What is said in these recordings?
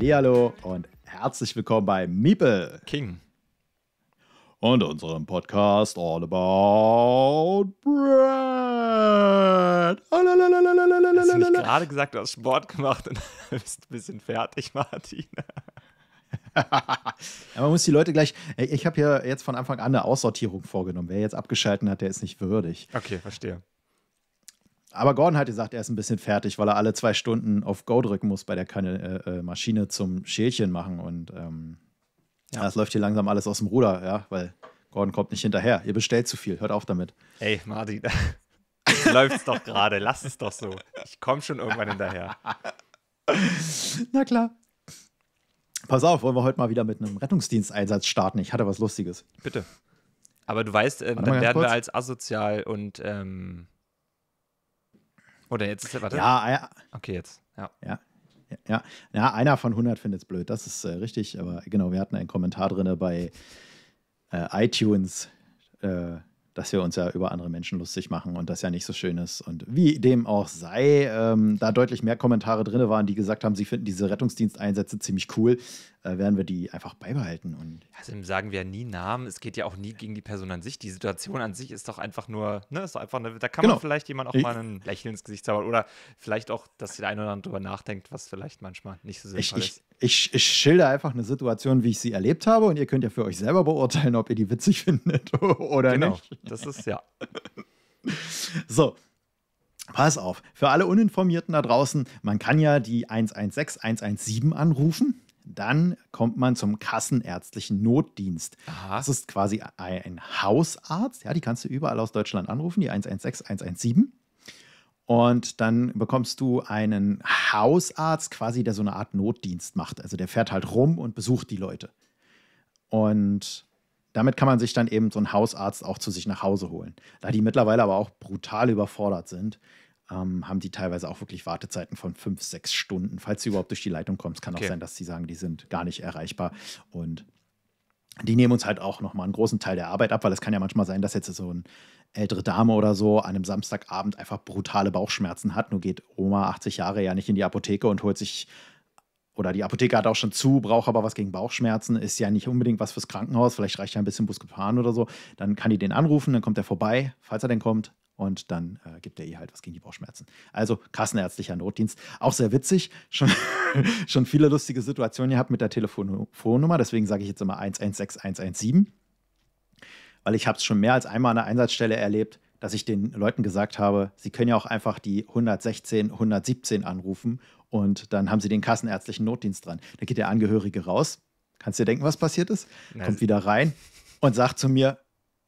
Hallihallo und herzlich willkommen bei Meeple King und unserem Podcast All About Bread. Hast du nicht gerade gesagt, du hast Sport gemacht und bist ein bisschen fertig, Martin? ja, man muss die Leute gleich. Äh, ich habe hier jetzt von Anfang an eine Aussortierung vorgenommen. Wer jetzt abgeschalten hat, der ist nicht würdig. Okay, verstehe. Aber Gordon hat gesagt, er ist ein bisschen fertig, weil er alle zwei Stunden auf Go drücken muss bei der Kanne, äh, äh, Maschine zum Schälchen machen. Und ähm, ja. das läuft hier langsam alles aus dem Ruder, ja, weil Gordon kommt nicht hinterher. Ihr bestellt zu viel, hört auf damit. Ey, Martin, läuft's doch gerade, lass es doch so. Ich komme schon irgendwann hinterher. Na klar. Pass auf, wollen wir heute mal wieder mit einem Rettungsdiensteinsatz starten? Ich hatte was Lustiges. Bitte. Aber du weißt, äh, dann werden kurz. wir als asozial und ähm, oder jetzt ist er, warte. Ja, ja. Okay, jetzt. Ja. ja. Ja, ja, einer von 100 findet es blöd, das ist äh, richtig, aber genau, wir hatten einen Kommentar drin bei äh, iTunes, äh, dass wir uns ja über andere Menschen lustig machen und das ja nicht so schön ist. Und wie dem auch sei, ähm, da deutlich mehr Kommentare drin waren, die gesagt haben, sie finden diese Rettungsdiensteinsätze ziemlich cool, äh, werden wir die einfach beibehalten. Und also sagen wir nie Namen, es geht ja auch nie gegen die Person an sich. Die Situation an sich ist doch einfach nur, ne, ist doch einfach eine, da kann genau. man vielleicht jemand auch ich, mal ein Lächeln ins Gesicht zaubern oder vielleicht auch, dass der eine oder andere darüber nachdenkt, was vielleicht manchmal nicht so sinnvoll ich, ist. Ich, ich, ich schilder einfach eine Situation, wie ich sie erlebt habe, und ihr könnt ja für euch selber beurteilen, ob ihr die witzig findet oder genau, nicht. Das ist ja. So, Pass auf, für alle Uninformierten da draußen, man kann ja die 116 117 anrufen. Dann kommt man zum kassenärztlichen Notdienst. Aha. Das ist quasi ein Hausarzt. Ja, die kannst du überall aus Deutschland anrufen, die 116 117. Und dann bekommst du einen Hausarzt quasi, der so eine Art Notdienst macht. Also der fährt halt rum und besucht die Leute. Und damit kann man sich dann eben so einen Hausarzt auch zu sich nach Hause holen. Da die mittlerweile aber auch brutal überfordert sind, ähm, haben die teilweise auch wirklich Wartezeiten von fünf, sechs Stunden. Falls du überhaupt durch die Leitung kommst, kann okay. auch sein, dass sie sagen, die sind gar nicht erreichbar. Und die nehmen uns halt auch nochmal einen großen Teil der Arbeit ab, weil es kann ja manchmal sein, dass jetzt so ein ältere Dame oder so an einem Samstagabend einfach brutale Bauchschmerzen hat. Nur geht Oma 80 Jahre ja nicht in die Apotheke und holt sich oder die Apotheke hat auch schon zu, braucht aber was gegen Bauchschmerzen, ist ja nicht unbedingt was fürs Krankenhaus, vielleicht reicht ja ein bisschen Buscopan oder so. Dann kann die den anrufen, dann kommt er vorbei, falls er denn kommt, und dann äh, gibt er ihr halt was gegen die Bauchschmerzen. Also kassenärztlicher Notdienst. Auch sehr witzig, schon, schon viele lustige Situationen gehabt mit der Telefonnummer, deswegen sage ich jetzt immer 116117 weil ich habe es schon mehr als einmal an der Einsatzstelle erlebt, dass ich den Leuten gesagt habe, sie können ja auch einfach die 116, 117 anrufen und dann haben sie den kassenärztlichen Notdienst dran. Dann geht der Angehörige raus, kannst dir denken, was passiert ist, Nein. kommt wieder rein und sagt zu mir,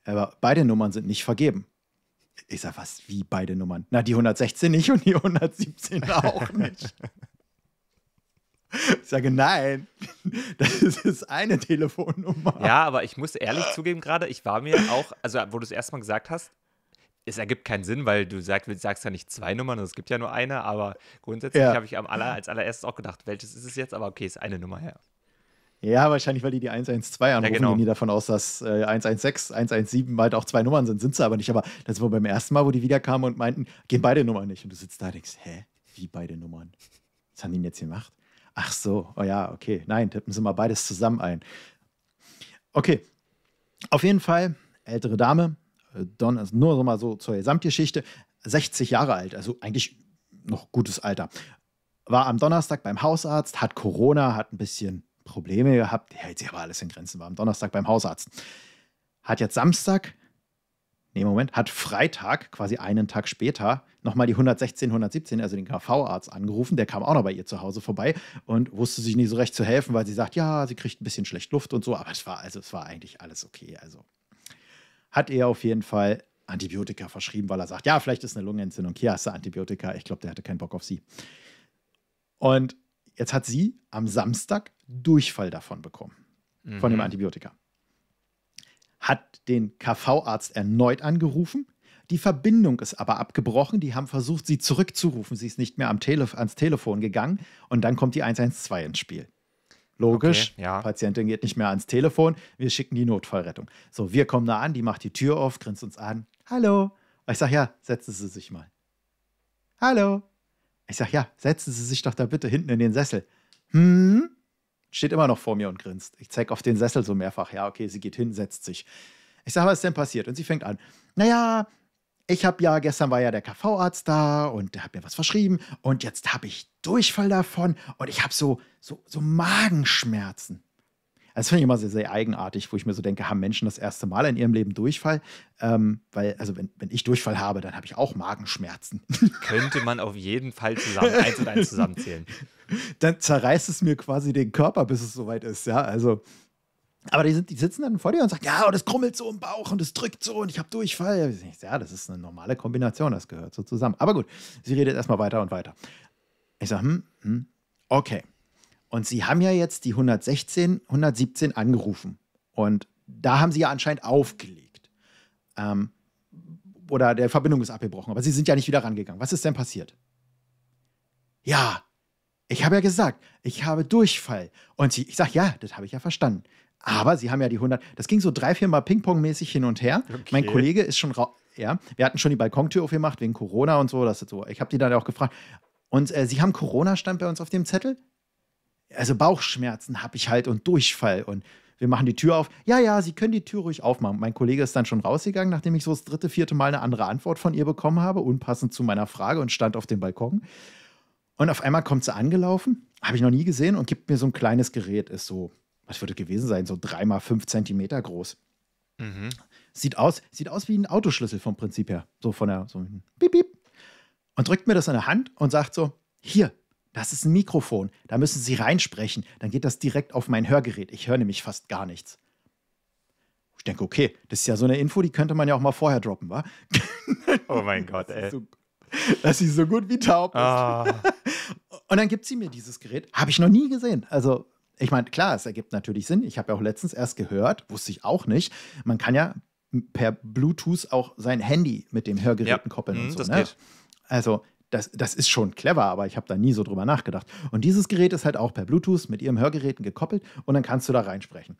aber beide Nummern sind nicht vergeben. Ich sage, was, wie beide Nummern? Na, die 116 nicht und die 117 auch nicht. Ich sage, nein, das ist eine Telefonnummer. Ja, aber ich muss ehrlich zugeben gerade, ich war mir auch, also wo du es erstmal gesagt hast, es ergibt keinen Sinn, weil du sagst, du sagst ja nicht zwei Nummern, es gibt ja nur eine, aber grundsätzlich ja. habe ich am aller, als allererstes auch gedacht, welches ist es jetzt? Aber okay, ist eine Nummer her. Ja, wahrscheinlich, weil die die 112 anrufen, ja, genau. die davon aus, dass äh, 116, 117 bald auch zwei Nummern sind, sind sie aber nicht. Aber das war beim ersten Mal, wo die wiederkamen und meinten, gehen beide Nummern nicht. Und du sitzt da und denkst, hä, wie beide Nummern? Was haben die denn jetzt gemacht? Ach so, oh ja, okay. Nein, tippen Sie mal beides zusammen ein. Okay, auf jeden Fall, ältere Dame, äh, Don ist also nur so mal so zur Gesamtgeschichte, 60 Jahre alt, also eigentlich noch gutes Alter. War am Donnerstag beim Hausarzt, hat Corona, hat ein bisschen Probleme gehabt, hält sich aber alles in Grenzen, war am Donnerstag beim Hausarzt. Hat jetzt Samstag nee, Moment, hat Freitag, quasi einen Tag später, nochmal die 116, 117, also den KV-Arzt angerufen. Der kam auch noch bei ihr zu Hause vorbei und wusste sich nicht so recht zu helfen, weil sie sagt, ja, sie kriegt ein bisschen schlecht Luft und so. Aber es war, also, es war eigentlich alles okay. Also hat er auf jeden Fall Antibiotika verschrieben, weil er sagt, ja, vielleicht ist eine Lungenentzündung. Hier hast du Antibiotika. Ich glaube, der hatte keinen Bock auf sie. Und jetzt hat sie am Samstag Durchfall davon bekommen, mhm. von dem mhm. Antibiotika hat den KV-Arzt erneut angerufen. Die Verbindung ist aber abgebrochen. Die haben versucht, sie zurückzurufen. Sie ist nicht mehr Tele ans Telefon gegangen. Und dann kommt die 112 ins Spiel. Logisch, okay, ja. Patientin geht nicht mehr ans Telefon. Wir schicken die Notfallrettung. So, wir kommen da an, die macht die Tür auf, grinst uns an. Hallo. Ich sage, ja, setzen Sie sich mal. Hallo. Ich sage, ja, setzen Sie sich doch da bitte hinten in den Sessel. Hm? steht immer noch vor mir und grinst. Ich zeig auf den Sessel so mehrfach. Ja, okay, sie geht hin, setzt sich. Ich sage, was ist denn passiert? Und sie fängt an. Naja, ich habe ja, gestern war ja der KV-Arzt da und der hat mir was verschrieben und jetzt habe ich Durchfall davon und ich habe so, so, so Magenschmerzen. Also, das finde ich immer sehr, sehr eigenartig, wo ich mir so denke, haben Menschen das erste Mal in ihrem Leben Durchfall? Ähm, weil, also wenn, wenn ich Durchfall habe, dann habe ich auch Magenschmerzen. Könnte man auf jeden Fall zusammen, eins und eins zusammenzählen. Dann zerreißt es mir quasi den Körper, bis es soweit ist, ja, also... Aber die, sind, die sitzen dann vor dir und sagen, ja, und es krummelt so im Bauch und es drückt so und ich habe Durchfall. Ja, das ist eine normale Kombination, das gehört so zusammen. Aber gut, sie redet erstmal weiter und weiter. Ich sage, hm, hm, okay. Und Sie haben ja jetzt die 116, 117 angerufen. Und da haben Sie ja anscheinend aufgelegt. Ähm, oder der Verbindung ist abgebrochen. Aber Sie sind ja nicht wieder rangegangen. Was ist denn passiert? Ja, ich habe ja gesagt, ich habe Durchfall. Und sie, ich sage, ja, das habe ich ja verstanden. Aber sie haben ja die 100. Das ging so drei, vier Mal Ping-Pong-mäßig hin und her. Okay. Mein Kollege ist schon raus. Ja, wir hatten schon die Balkontür aufgemacht wegen Corona und so. Das so. Ich habe die dann auch gefragt. Und äh, sie haben Corona stand bei uns auf dem Zettel? also Bauchschmerzen habe ich halt und Durchfall und wir machen die Tür auf. Ja, ja, Sie können die Tür ruhig aufmachen. Mein Kollege ist dann schon rausgegangen, nachdem ich so das dritte, vierte Mal eine andere Antwort von ihr bekommen habe, unpassend zu meiner Frage und stand auf dem Balkon. Und auf einmal kommt sie angelaufen, habe ich noch nie gesehen und gibt mir so ein kleines Gerät, ist so, was würde gewesen sein, so dreimal fünf Zentimeter groß. Mhm. Sieht aus, sieht aus wie ein Autoschlüssel vom Prinzip her, so von der, so ein Bip, Bip. Und drückt mir das in der Hand und sagt so, hier, das ist ein Mikrofon. Da müssen Sie reinsprechen. Dann geht das direkt auf mein Hörgerät. Ich höre nämlich fast gar nichts. Ich denke, okay, das ist ja so eine Info, die könnte man ja auch mal vorher droppen, wa? Oh mein Gott, ey. So, dass sie so gut wie taub ist. Ah. Und dann gibt sie mir dieses Gerät. Habe ich noch nie gesehen. Also, ich meine, klar, es ergibt natürlich Sinn. Ich habe ja auch letztens erst gehört, wusste ich auch nicht. Man kann ja per Bluetooth auch sein Handy mit dem Hörgerät ja. koppeln und mhm, so. Das ne? geht. Also, das, das ist schon clever, aber ich habe da nie so drüber nachgedacht. Und dieses Gerät ist halt auch per Bluetooth mit ihrem Hörgeräten gekoppelt und dann kannst du da reinsprechen.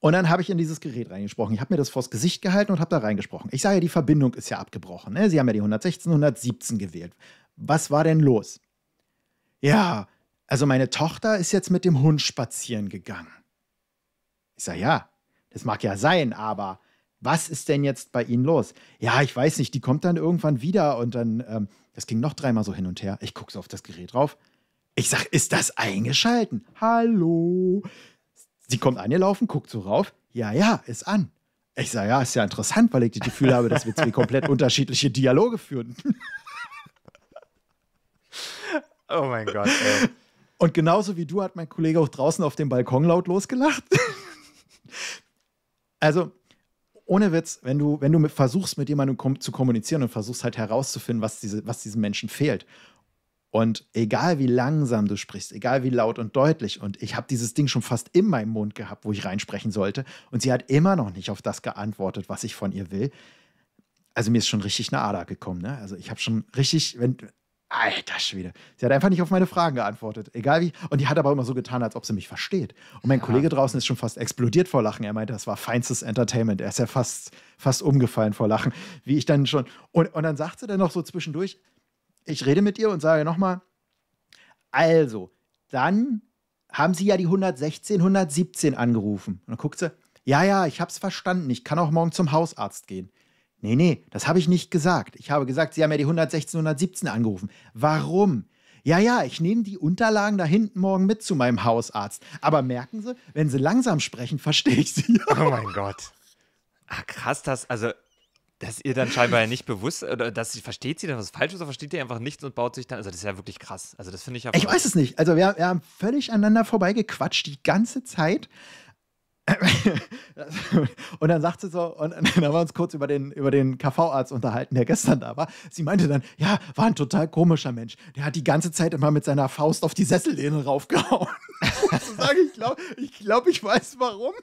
Und dann habe ich in dieses Gerät reingesprochen. Ich habe mir das vors Gesicht gehalten und habe da reingesprochen. Ich sage ja, die Verbindung ist ja abgebrochen. Ne? Sie haben ja die 116, 117 gewählt. Was war denn los? Ja, also meine Tochter ist jetzt mit dem Hund spazieren gegangen. Ich sage, ja, das mag ja sein, aber was ist denn jetzt bei Ihnen los? Ja, ich weiß nicht, die kommt dann irgendwann wieder und dann, ähm, das ging noch dreimal so hin und her. Ich gucke so auf das Gerät drauf. Ich sage, ist das eingeschalten? Hallo? Sie kommt angelaufen, guckt so rauf. Ja, ja, ist an. Ich sage, ja, ist ja interessant, weil ich das Gefühl habe, dass wir zwei komplett unterschiedliche Dialoge führen. oh mein Gott, ey. Und genauso wie du hat mein Kollege auch draußen auf dem Balkon laut losgelacht. also, ohne Witz, wenn du, wenn du mit, versuchst, mit jemandem kom zu kommunizieren und versuchst halt herauszufinden, was, diese, was diesem Menschen fehlt. Und egal wie langsam du sprichst, egal wie laut und deutlich, und ich habe dieses Ding schon fast in meinem Mund gehabt, wo ich reinsprechen sollte, und sie hat immer noch nicht auf das geantwortet, was ich von ihr will. Also mir ist schon richtig eine Ader gekommen. Ne? Also ich habe schon richtig, wenn, Alter Schwede. Sie hat einfach nicht auf meine Fragen geantwortet. Egal wie. Und die hat aber immer so getan, als ob sie mich versteht. Und mein ja. Kollege draußen ist schon fast explodiert vor Lachen. Er meinte, das war feinstes Entertainment. Er ist ja fast, fast umgefallen vor Lachen. Wie ich dann schon. Und, und dann sagt sie dann noch so zwischendurch: Ich rede mit ihr und sage nochmal, also, dann haben sie ja die 116, 117 angerufen. Und dann guckt sie: Ja, ja, ich hab's verstanden. Ich kann auch morgen zum Hausarzt gehen. Nee, nee, das habe ich nicht gesagt. Ich habe gesagt, Sie haben ja die 116, 117 angerufen. Warum? Ja, ja, ich nehme die Unterlagen da hinten morgen mit zu meinem Hausarzt. Aber merken Sie, wenn Sie langsam sprechen, verstehe ich Sie. Oh mein Gott. Ach, krass, das, also, dass ihr dann scheinbar nicht bewusst, oder dass sie, versteht sie dann was Falsches oder versteht ihr einfach nichts und baut sich dann, also das ist ja wirklich krass. Also das finde ich ja. Ich weiß es nicht. Also wir, wir haben völlig aneinander vorbeigequatscht die ganze Zeit. und dann sagt sie so, und dann haben wir uns kurz über den, über den KV-Arzt unterhalten, der gestern da war. Sie meinte dann, ja, war ein total komischer Mensch. Der hat die ganze Zeit immer mit seiner Faust auf die Sessellehne raufgehauen. ich muss ich glaube, ich, glaub, ich weiß warum.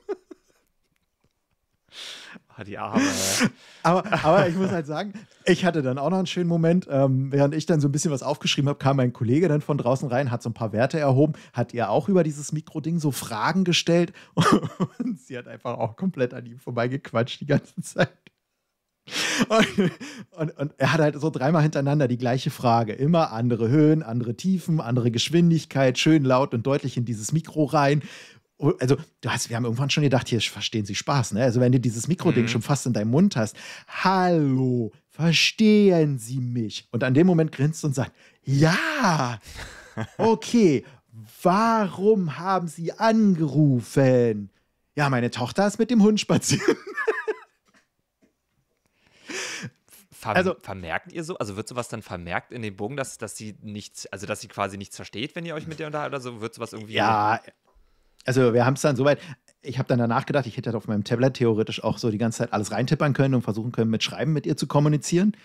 Ah, die Arme. aber, aber ich muss halt sagen, ich hatte dann auch noch einen schönen Moment. Ähm, während ich dann so ein bisschen was aufgeschrieben habe, kam mein Kollege dann von draußen rein, hat so ein paar Werte erhoben, hat ihr auch über dieses Mikroding so Fragen gestellt und sie hat einfach auch komplett an ihm vorbeigequatscht die ganze Zeit. Und, und, und, er hat halt so dreimal hintereinander die gleiche Frage. Immer andere Höhen, andere Tiefen, andere Geschwindigkeit, schön laut und deutlich in dieses Mikro rein. Oh, also du hast, wir haben irgendwann schon gedacht, hier verstehen sie Spaß, ne? Also wenn du dieses Mikroding mhm. schon fast in deinem Mund hast, hallo, verstehen sie mich? Und an dem Moment grinst und sagt, ja, okay, warum haben sie angerufen? Ja, meine Tochter ist mit dem Hund spazieren. also, vermerkt ihr so? Also wird sowas dann vermerkt in dem Bogen, dass, dass sie nichts, also dass sie quasi nichts versteht, wenn ihr euch mit der unterhaltet oder so? Wird sowas irgendwie. Ja, also wir haben es dann soweit. Ich habe dann danach gedacht, ich hätte halt auf meinem Tablet theoretisch auch so die ganze Zeit alles reintippern können und versuchen können, mit Schreiben mit ihr zu kommunizieren.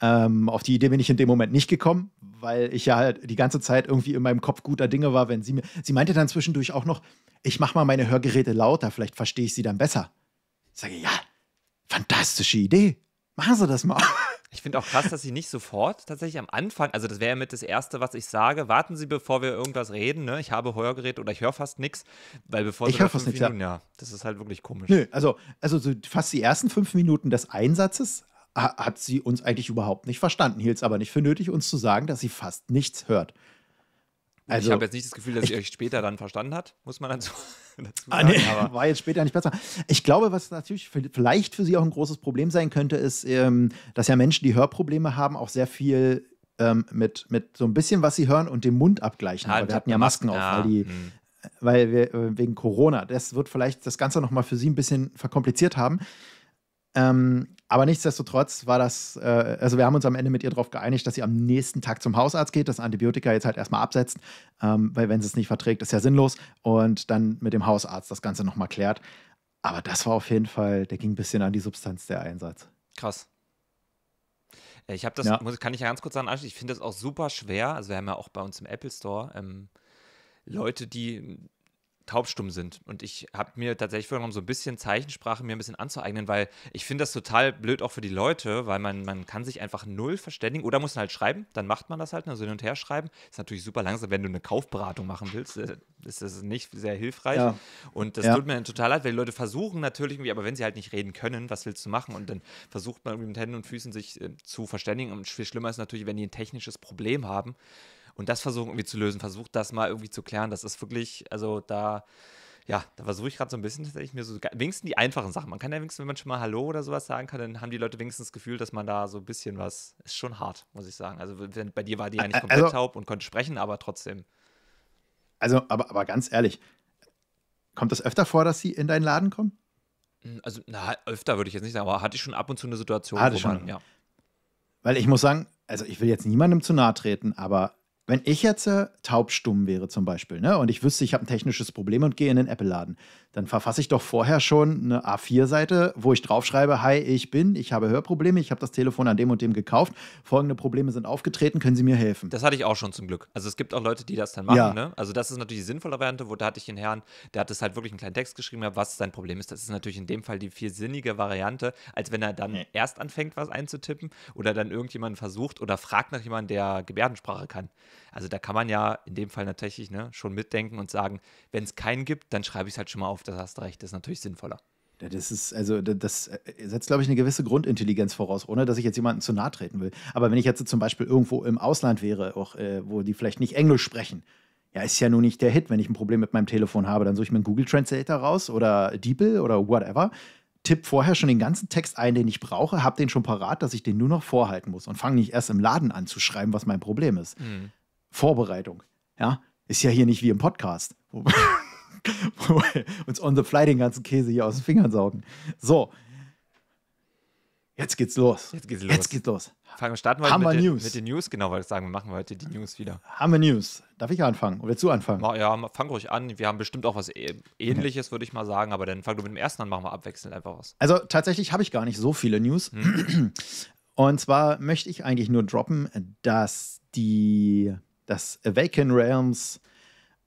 Ähm, auf die Idee bin ich in dem Moment nicht gekommen, weil ich ja halt die ganze Zeit irgendwie in meinem Kopf guter Dinge war, wenn sie mir. Sie meinte dann zwischendurch auch noch, ich mache mal meine Hörgeräte lauter, vielleicht verstehe ich sie dann besser. Ich sage, ja, fantastische Idee. Machen Sie das mal. Ich finde auch krass, dass sie nicht sofort tatsächlich am Anfang, also das wäre ja mit das Erste, was ich sage, warten Sie, bevor wir irgendwas reden, ne? Ich habe Heuergerät oder ich höre fast nichts, weil bevor ich so höre fast nichts, ja. ja. Das ist halt wirklich komisch. Nö, also, also so fast die ersten fünf Minuten des Einsatzes hat sie uns eigentlich überhaupt nicht verstanden, hielt es aber nicht für nötig, uns zu sagen, dass sie fast nichts hört. Also, ich habe jetzt nicht das Gefühl, dass sie euch später dann verstanden hat, muss man dann so dazu ah, sagen, ah, nee. war jetzt später nicht besser. Ich glaube, was natürlich vielleicht für Sie auch ein großes Problem sein könnte, ist, ähm, dass ja Menschen, die Hörprobleme haben, auch sehr viel ähm, mit, mit so ein bisschen, was sie hören und dem Mund abgleichen. Ja, halt, Aber wir hatten ja Masken auf, weil die hm weil wir äh, wegen Corona, das wird vielleicht das Ganze nochmal für Sie ein bisschen verkompliziert haben. Ähm, aber nichtsdestotrotz war das, äh, also wir haben uns am Ende mit ihr darauf geeinigt, dass sie am nächsten Tag zum Hausarzt geht, das Antibiotika jetzt halt erstmal absetzt, ähm, weil wenn sie es nicht verträgt, ist ja sinnlos und dann mit dem Hausarzt das Ganze nochmal klärt. Aber das war auf jeden Fall, der ging ein bisschen an die Substanz der Einsatz. Krass. Äh, ich habe das, ja. muss, kann ich ja ganz kurz sagen, ich finde das auch super schwer. Also wir haben ja auch bei uns im Apple Store ähm, Leute, die taubstumm sind. Und ich habe mir tatsächlich vorgenommen, so ein bisschen Zeichensprache mir ein bisschen anzueignen, weil ich finde das total blöd auch für die Leute, weil man, man kann sich einfach null verständigen oder muss halt schreiben, dann macht man das halt, also hin und her schreiben. Ist natürlich super langsam, wenn du eine Kaufberatung machen willst, äh, ist das nicht sehr hilfreich. Ja. Und das ja. tut mir dann total leid, weil die Leute versuchen natürlich irgendwie, aber wenn sie halt nicht reden können, was willst du machen? Und dann versucht man irgendwie mit Händen und Füßen sich äh, zu verständigen. Und viel schlimmer ist natürlich, wenn die ein technisches Problem haben und das versuchen irgendwie zu lösen, versucht das mal irgendwie zu klären. Das ist wirklich, also da ja, da versuche ich gerade so ein bisschen, dass ich mir so wenigstens die einfachen Sachen. Man kann ja wenigstens, wenn man schon mal Hallo oder sowas sagen kann, dann haben die Leute wenigstens das Gefühl, dass man da so ein bisschen was. Ist schon hart, muss ich sagen. Also wenn, bei dir war die ja nicht komplett also, taub und konnte sprechen, aber trotzdem. Also, aber, aber ganz ehrlich, kommt das öfter vor, dass sie in deinen Laden kommen? Hm, also, na, öfter würde ich jetzt nicht sagen, aber hatte ich schon ab und zu eine Situation, hatte wo schon. man, ja. Weil ich muss sagen, also ich will jetzt niemandem zu nahe treten, aber wenn ich jetzt äh, taubstumm wäre zum Beispiel ne, und ich wüsste, ich habe ein technisches Problem und gehe in den Apple-Laden, dann verfasse ich doch vorher schon eine A4-Seite, wo ich draufschreibe, hi, ich bin, ich habe Hörprobleme, ich habe das Telefon an dem und dem gekauft, folgende Probleme sind aufgetreten, können Sie mir helfen? Das hatte ich auch schon zum Glück. Also es gibt auch Leute, die das dann machen. Ja. Ne? Also das ist natürlich die sinnvolle Variante, wo da hatte ich den Herrn, der hat es halt wirklich einen kleinen Text geschrieben, was sein Problem ist. Das ist natürlich in dem Fall die viel sinnige Variante, als wenn er dann nee. erst anfängt, was einzutippen oder dann irgendjemanden versucht oder fragt nach jemandem, der Gebärdensprache kann. Also da kann man ja in dem Fall natürlich ne, schon mitdenken und sagen, wenn es keinen gibt, dann schreibe ich es halt schon mal auf, das hast du recht, das ist natürlich sinnvoller. Das ist, also, das äh, setzt, glaube ich, eine gewisse Grundintelligenz voraus, ohne dass ich jetzt jemanden zu nahe treten will. Aber wenn ich jetzt zum Beispiel irgendwo im Ausland wäre, auch äh, wo die vielleicht nicht Englisch sprechen, ja, ist ja nun nicht der Hit. Wenn ich ein Problem mit meinem Telefon habe, dann suche ich mir einen Google Translator raus oder DeepL oder whatever. Tipp vorher schon den ganzen Text ein, den ich brauche, habe den schon parat, dass ich den nur noch vorhalten muss und fange nicht erst im Laden an zu schreiben, was mein Problem ist. Mhm. Vorbereitung. Ja, ist ja hier nicht wie im Podcast, wo wir uns on the fly den ganzen Käse hier aus den Fingern saugen. So, jetzt geht's los. Jetzt geht's los. Jetzt geht's los. Fangen, starten wir Haben mit, wir den, mit den News, genau, weil ich sagen, wir machen heute die News wieder. Hammer News. Darf ich anfangen? Oder willst du anfangen? Ja, fang ruhig an. Wir haben bestimmt auch was e- ähnliches, okay. würde ich mal sagen, aber dann fang du mit dem ersten an, machen wir abwechselnd einfach was. Also tatsächlich habe ich gar nicht so viele News. Hm. Und zwar möchte ich eigentlich nur droppen, dass die das Awaken Realms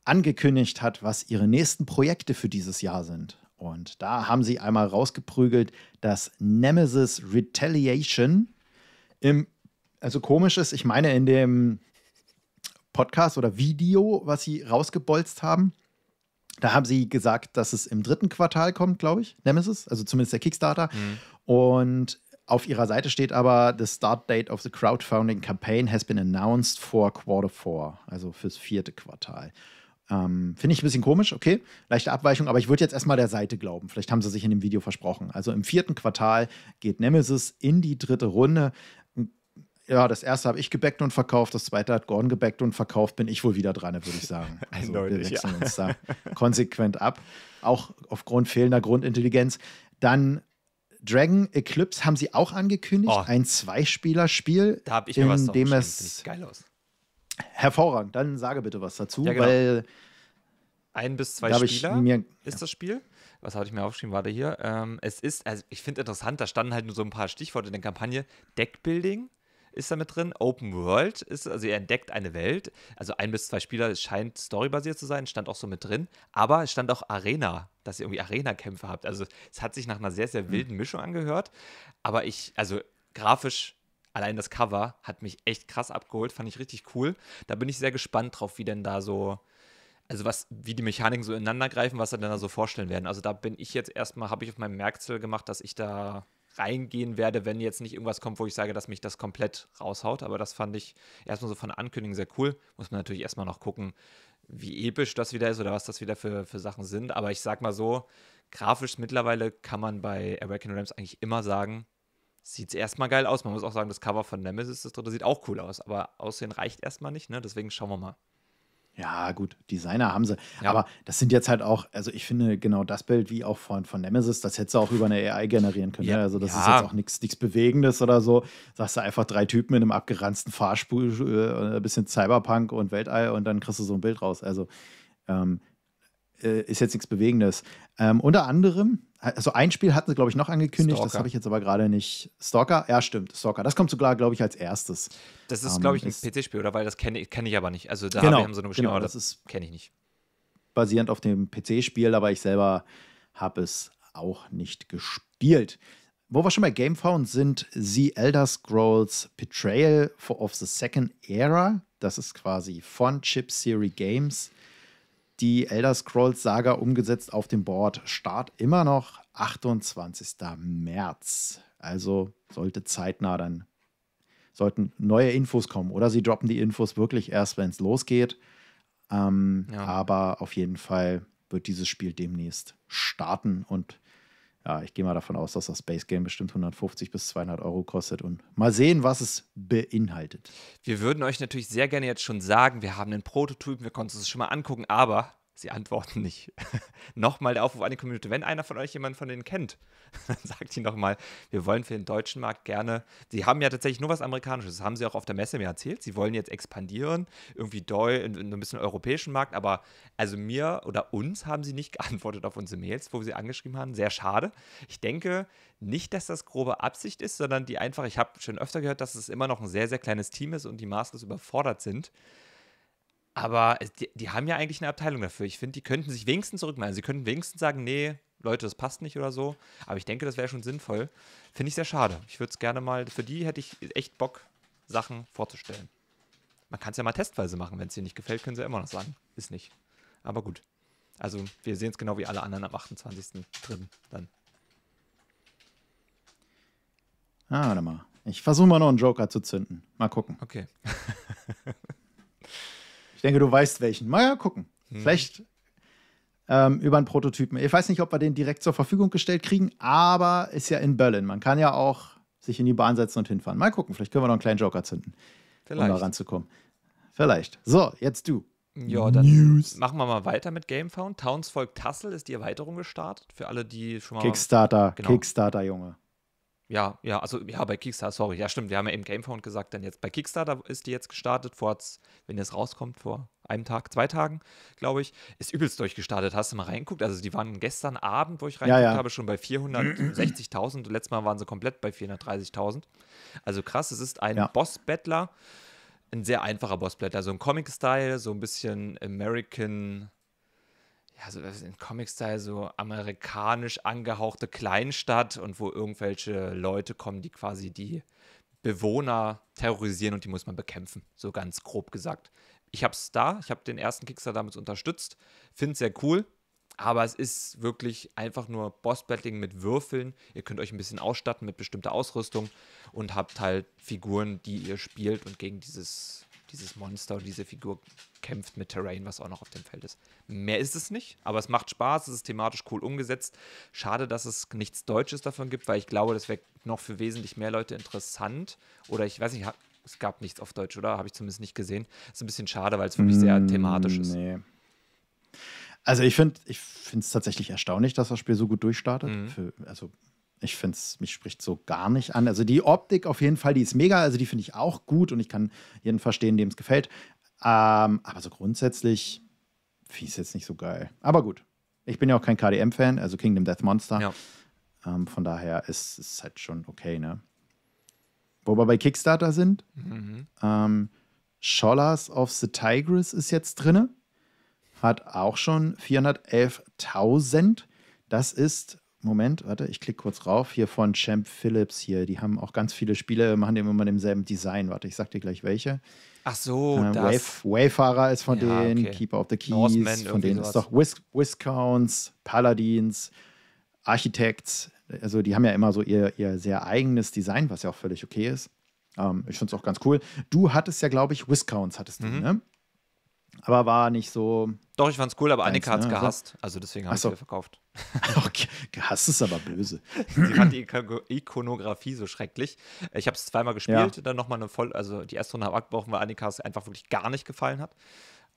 angekündigt hat, was ihre nächsten Projekte für dieses Jahr sind. Und da haben sie einmal rausgeprügelt, dass Nemesis Retaliation im, also komisch ist, ich meine in dem Podcast oder Video, was sie rausgebolzt haben, da haben sie gesagt, dass es im dritten Quartal kommt, glaube ich, Nemesis, also zumindest der Kickstarter. Mhm. Und auf ihrer Seite steht aber, the start date of the crowdfunding campaign has been announced for quarter four, also fürs vierte Quartal. Ähm, Finde ich ein bisschen komisch, okay, leichte Abweichung, aber ich würde jetzt erstmal der Seite glauben. Vielleicht haben sie sich in dem Video versprochen. Also im vierten Quartal geht Nemesis in die dritte Runde. Ja, das erste habe ich gebackt und verkauft, das zweite hat Gordon gebackt und verkauft, bin ich wohl wieder dran, würde ich sagen. Also Eindeutig, wir wechseln ja. uns da konsequent ab, auch aufgrund fehlender Grundintelligenz. Dann Dragon Eclipse haben sie auch angekündigt. Oh. Ein Zweispieler-Spiel. Da habe ich mir was dem es geil aus. Hervorragend. Dann sage bitte was dazu, ja, genau. weil ein bis zwei Spieler mir, ist ja. das Spiel. Was hatte ich mir aufgeschrieben? Warte hier. Ähm, es ist, also ich finde interessant, da standen halt nur so ein paar Stichworte in der Kampagne. Deckbuilding, ist da mit drin. Open World ist, also ihr entdeckt eine Welt. Also ein bis zwei Spieler scheint storybasiert zu sein, stand auch so mit drin. Aber es stand auch Arena, dass ihr irgendwie Arena-Kämpfe habt. Also es hat sich nach einer sehr, sehr hm. wilden Mischung angehört. Aber ich, also grafisch allein das Cover hat mich echt krass abgeholt, fand ich richtig cool. Da bin ich sehr gespannt drauf, wie denn da so, also was, wie die Mechaniken so ineinander greifen, was sie denn da so vorstellen werden. Also da bin ich jetzt erstmal, habe ich auf meinem Merkzettel gemacht, dass ich da reingehen werde, wenn jetzt nicht irgendwas kommt, wo ich sage, dass mich das komplett raushaut. Aber das fand ich erstmal so von der Ankündigung sehr cool. Muss man natürlich erstmal noch gucken, wie episch das wieder ist oder was das wieder für, für Sachen sind. Aber ich sag mal so, grafisch mittlerweile kann man bei Awakening Rams eigentlich immer sagen, sieht es erstmal geil aus. Man muss auch sagen, das Cover von Nemesis, das dritte, sieht auch cool aus. Aber Aussehen reicht erstmal nicht, ne? Deswegen schauen wir mal. Ja, gut, Designer haben sie. Ja. Aber das sind jetzt halt auch, also ich finde genau das Bild wie auch von, von Nemesis, das hättest du auch über eine AI generieren können. Ja. Ne? Also das ja. ist jetzt auch nichts Bewegendes oder so. Sagst du einfach drei Typen in einem abgeranzten Fahrstuhl, äh, ein bisschen Cyberpunk und Weltall und dann kriegst du so ein Bild raus. Also ähm, äh, ist jetzt nichts Bewegendes. Ähm, unter anderem, also ein Spiel hatten sie, glaube ich, noch angekündigt, Stalker. das habe ich jetzt aber gerade nicht. Stalker, ja, stimmt, Stalker. Das kommt sogar, glaube ich, als erstes. Das ist, ähm, glaube ich, ein ähm, PC-Spiel, oder? Weil das kenne kenn ich aber nicht. Also da genau, haben sie eine Beschreibung, genau, das, das kenne ich nicht. Basierend auf dem PC-Spiel, aber ich selber habe es auch nicht gespielt. Wo wir schon bei Gamefound sind, The Elder Scrolls Betrayal of the Second Era. Das ist quasi von Chip Theory Games die Elder Scrolls Saga umgesetzt auf dem Board. Start immer noch 28. März. Also sollte zeitnah dann, sollten neue Infos kommen. Oder sie droppen die Infos wirklich erst, wenn es losgeht. Ähm, ja. Aber auf jeden Fall wird dieses Spiel demnächst starten und ja, ich gehe mal davon aus, dass das Base Game bestimmt 150 bis 200 Euro kostet und mal sehen, was es beinhaltet. Wir würden euch natürlich sehr gerne jetzt schon sagen, wir haben einen Prototypen, wir konnten es schon mal angucken, aber Sie antworten nicht. nochmal der Aufruf an die Community. Wenn einer von euch jemanden von denen kennt, dann sagt ihn nochmal, wir wollen für den deutschen Markt gerne. Sie haben ja tatsächlich nur was Amerikanisches. Das haben sie auch auf der Messe mir erzählt. Sie wollen jetzt expandieren, irgendwie doll in, in ein bisschen europäischen Markt. Aber also mir oder uns haben sie nicht geantwortet auf unsere Mails, wo wir sie angeschrieben haben. Sehr schade. Ich denke nicht, dass das grobe Absicht ist, sondern die einfach, ich habe schon öfter gehört, dass es immer noch ein sehr, sehr kleines Team ist und die maßlos überfordert sind. Aber die, die, haben ja eigentlich eine Abteilung dafür. Ich finde, die könnten sich wenigstens zurückmelden. Also, sie könnten wenigstens sagen, nee, Leute, das passt nicht oder so. Aber ich denke, das wäre schon sinnvoll. Finde ich sehr schade. Ich würde es gerne mal, für die hätte ich echt Bock, Sachen vorzustellen. Man kann es ja mal testweise machen. Wenn es dir nicht gefällt, können sie ja immer noch sagen. Ist nicht. Aber gut. Also, wir sehen es genau wie alle anderen am 28. drin dann. Ah, warte mal. Ich versuche mal noch einen Joker zu zünden. Mal gucken. Okay. denke, du weißt welchen. Mal ja, gucken. Hm. Vielleicht ähm, über einen Prototypen. Ich weiß nicht, ob wir den direkt zur Verfügung gestellt kriegen, aber ist ja in Berlin. Man kann ja auch sich in die Bahn setzen und hinfahren. Mal gucken, vielleicht können wir noch einen kleinen Joker zünden, Vielleicht. um da ranzukommen. Vielleicht. So, jetzt du. Ja, dann News. machen wir mal weiter mit Gamefound. Townsfolk Tassel ist die Erweiterung gestartet. Für alle, die schon mal. Kickstarter, genau. Kickstarter, Junge. Ja, ja, also ja, bei Kickstarter, sorry. Ja, stimmt, wir haben ja eben Gamefound gesagt, denn jetzt bei Kickstarter ist die jetzt gestartet, vor, wenn es rauskommt, vor einem Tag, zwei Tagen, glaube ich. Ist übelst durchgestartet. Hast du mal reingeguckt? Also, die waren gestern Abend, wo ich reingeguckt ja, ja. habe, schon bei 460.000. Letztes Mal waren sie komplett bei 430.000. Also krass, es ist ein ja. boss battler ein sehr einfacher boss battler So ein Comic-Style, so ein bisschen American ja, so in Comic-Style so amerikanisch angehauchte Kleinstadt und wo irgendwelche Leute kommen, die quasi die Bewohner terrorisieren und die muss man bekämpfen, so ganz grob gesagt. Ich habe es da, ich habe den ersten Kickstarter damit unterstützt, finde es sehr cool, aber es ist wirklich einfach nur Boss-Battling mit Würfeln. Ihr könnt euch ein bisschen ausstatten mit bestimmter Ausrüstung und habt halt Figuren, die ihr spielt und gegen dieses dieses Monster und diese Figur kämpft mit Terrain, was auch noch auf dem Feld ist. Mehr ist es nicht, aber es macht Spaß, es ist thematisch cool umgesetzt. Schade, dass es nichts Deutsches davon gibt, weil ich glaube, das wäre noch für wesentlich mehr Leute interessant. Oder ich weiß nicht, es gab nichts auf Deutsch, oder? Habe ich zumindest nicht gesehen. Ist ein bisschen schade, weil es wirklich sehr mm, thematisch ist. Nee. Also ich finde es tatsächlich erstaunlich, dass das Spiel so gut durchstartet. Mhm. Für, also ich finde es, mich spricht so gar nicht an. Also die Optik auf jeden Fall, die ist mega, also die finde ich auch gut und ich kann jeden verstehen, dem es gefällt. Ähm, aber so grundsätzlich finde ich es jetzt nicht so geil. Aber gut, ich bin ja auch kein KDM-Fan, also Kingdom Death Monster. Ja. Ähm, von daher ist es halt schon okay, ne? Wo wir bei Kickstarter sind, mhm. ähm, Scholars of the Tigris ist jetzt drinne, hat auch schon 411.000. Das ist Moment, warte, ich klicke kurz rauf. Hier von Champ Phillips hier. Die haben auch ganz viele Spiele, machen immer mit demselben Design. Warte, ich sag dir gleich welche. Ach so, ähm, das. Wave, Wayfarer ist von ja, denen, okay. Keeper of the Keys, Northman, von denen sowas. ist doch Whis Whiscounts, Paladins, Architects. Also die haben ja immer so ihr, ihr sehr eigenes Design, was ja auch völlig okay ist. Ähm, ich finde es auch ganz cool. Du hattest ja, glaube ich, Wiscounts, hattest mhm. du, ne? aber war nicht so. Doch, ich fand's cool, aber Annika hat's ne? Also gehasst. Also deswegen haben so. wir verkauft. okay. Gehasst ist aber böse. Sie fand die Ikonografie so schrecklich. Ich habe es zweimal gespielt, ja. dann nochmal eine voll, also die erste Runde habe abgebrochen, weil Annika es einfach wirklich gar nicht gefallen hat.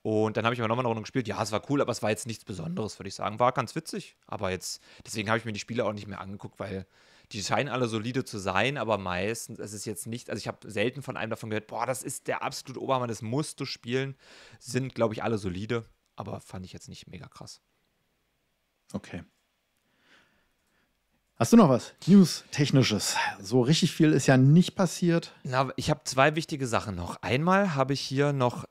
Und dann habe ich aber nochmal eine Runde gespielt. Ja, es war cool, aber es war jetzt nichts Besonderes, würde ich sagen. War ganz witzig. Aber jetzt, deswegen habe ich mir die Spiele auch nicht mehr angeguckt, weil die scheinen alle solide zu sein, aber meistens es ist es jetzt nicht, also ich habe selten von einem davon gehört, boah, das ist der absolute Obermann, das musst du spielen. Sind, glaube ich, alle solide, aber fand ich jetzt nicht mega krass. Okay. Hast du noch was? News-Technisches. So richtig viel ist ja nicht passiert. Na, ich habe zwei wichtige Sachen noch. Einmal habe ich hier noch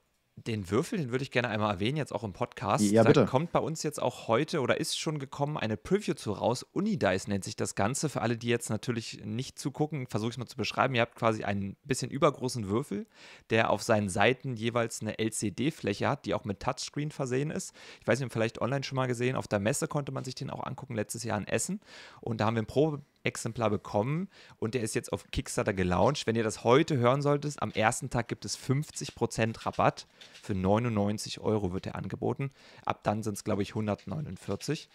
den Würfel, den würde ich gerne einmal erwähnen, jetzt auch im Podcast. Ja, da bitte. kommt bei uns jetzt auch heute oder ist schon gekommen eine Preview zu raus. Unidice nennt sich das Ganze. Für alle, die jetzt natürlich nicht zugucken, versuche ich es mal zu beschreiben. Ihr habt quasi einen bisschen übergroßen Würfel, der auf seinen Seiten jeweils eine LCD-Fläche hat, die auch mit Touchscreen versehen ist. Ich weiß nicht, vielleicht online schon mal gesehen. Auf der Messe konnte man sich den auch angucken, letztes Jahr in Essen. Und da haben wir ein Probe Exemplar bekommen und der ist jetzt auf Kickstarter gelauncht. Wenn ihr das heute hören solltet, am ersten Tag gibt es 50% Rabatt. Für 99 Euro wird er angeboten. Ab dann sind es, glaube ich, 149.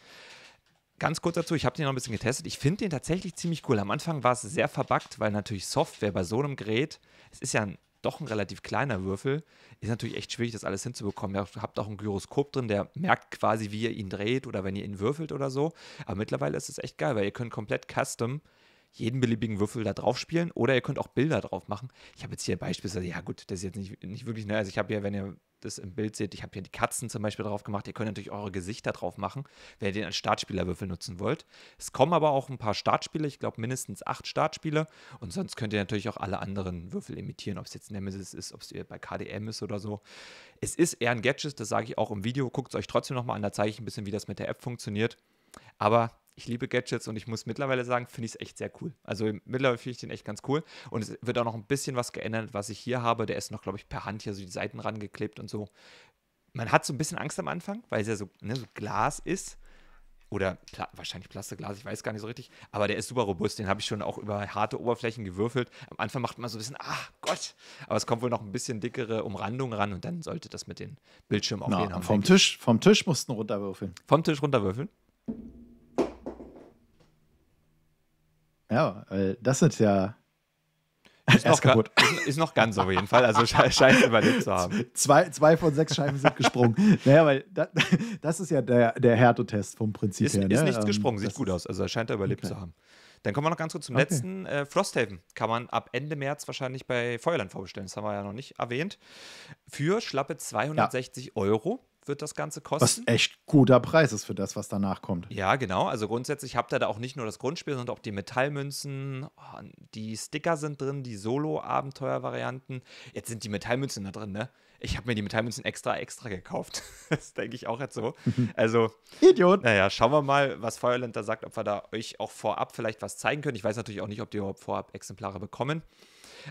Ganz kurz dazu, ich habe den noch ein bisschen getestet. Ich finde den tatsächlich ziemlich cool. Am Anfang war es sehr verbuggt, weil natürlich Software bei so einem Gerät, es ist ja ein doch ein relativ kleiner Würfel, ist natürlich echt schwierig, das alles hinzubekommen. Ihr habt auch ein Gyroskop drin, der merkt quasi, wie ihr ihn dreht oder wenn ihr ihn würfelt oder so. Aber mittlerweile ist es echt geil, weil ihr könnt komplett custom jeden beliebigen Würfel da drauf spielen oder ihr könnt auch Bilder drauf machen. Ich habe jetzt hier beispielsweise, ja gut, das ist jetzt nicht, nicht wirklich, ne, also ich habe ja, wenn ihr das im Bild seht, ich habe hier die Katzen zum Beispiel drauf gemacht. Ihr könnt natürlich eure Gesichter drauf machen, wenn ihr den als Startspielerwürfel nutzen wollt. Es kommen aber auch ein paar Startspiele, ich glaube mindestens acht Startspiele. Und sonst könnt ihr natürlich auch alle anderen Würfel imitieren, ob es jetzt Nemesis ist, ob es bei KDM ist oder so. Es ist eher ein Gadget, das sage ich auch im Video. Guckt es euch trotzdem nochmal an, da zeige ich ein bisschen, wie das mit der App funktioniert. Aber ich liebe Gadgets und ich muss mittlerweile sagen, finde ich es echt sehr cool. Also mittlerweile finde ich den echt ganz cool. Und es wird auch noch ein bisschen was geändert, was ich hier habe. Der ist noch, glaube ich, per Hand hier so die Seiten rangeklebt und so. Man hat so ein bisschen Angst am Anfang, weil es ja so, ne, so Glas ist. Oder Pla wahrscheinlich Plastikglas, ich weiß gar nicht so richtig. Aber der ist super robust. Den habe ich schon auch über harte Oberflächen gewürfelt. Am Anfang macht man so ein bisschen, ach Gott. Aber es kommt wohl noch ein bisschen dickere Umrandung ran und dann sollte das mit den Bildschirmen auch Na, gehen. Vom Tisch, vom Tisch mussten runterwürfeln. Vom Tisch runterwürfeln? Ja, das ist ja. Ist noch, kaputt. Ist, ist, noch ganz auf jeden Fall. Also scheint überlebt zu haben. Zwei, zwei von sechs Scheiben sind gesprungen. naja, weil das, das ist ja der, der Härtetest vom Prinzip ist, her. Ne? Ist nichts ähm, gesprungen, sieht gut aus. Also scheint er überlebt okay. zu haben. Dann kommen wir noch ganz kurz zum okay. letzten. Äh, Frosthaven kann man ab Ende März wahrscheinlich bei Feuerland vorbestellen. Das haben wir ja noch nicht erwähnt. Für schlappe 260 ja. Euro wird das Ganze kosten. Was echt guter Preis ist für das, was danach kommt. Ja, genau. Also grundsätzlich habt ihr da auch nicht nur das Grundspiel, sondern auch die Metallmünzen. Oh, die Sticker sind drin, die Solo-Abenteuer-Varianten. Jetzt sind die Metallmünzen da drin, ne? Ich habe mir die Metallmünzen extra extra gekauft. das denke ich auch jetzt so. Mhm. Also, Idiot. Naja, schauen wir mal, was Feuerland da sagt, ob wir da euch auch vorab vielleicht was zeigen können. Ich weiß natürlich auch nicht, ob die überhaupt vorab Exemplare bekommen.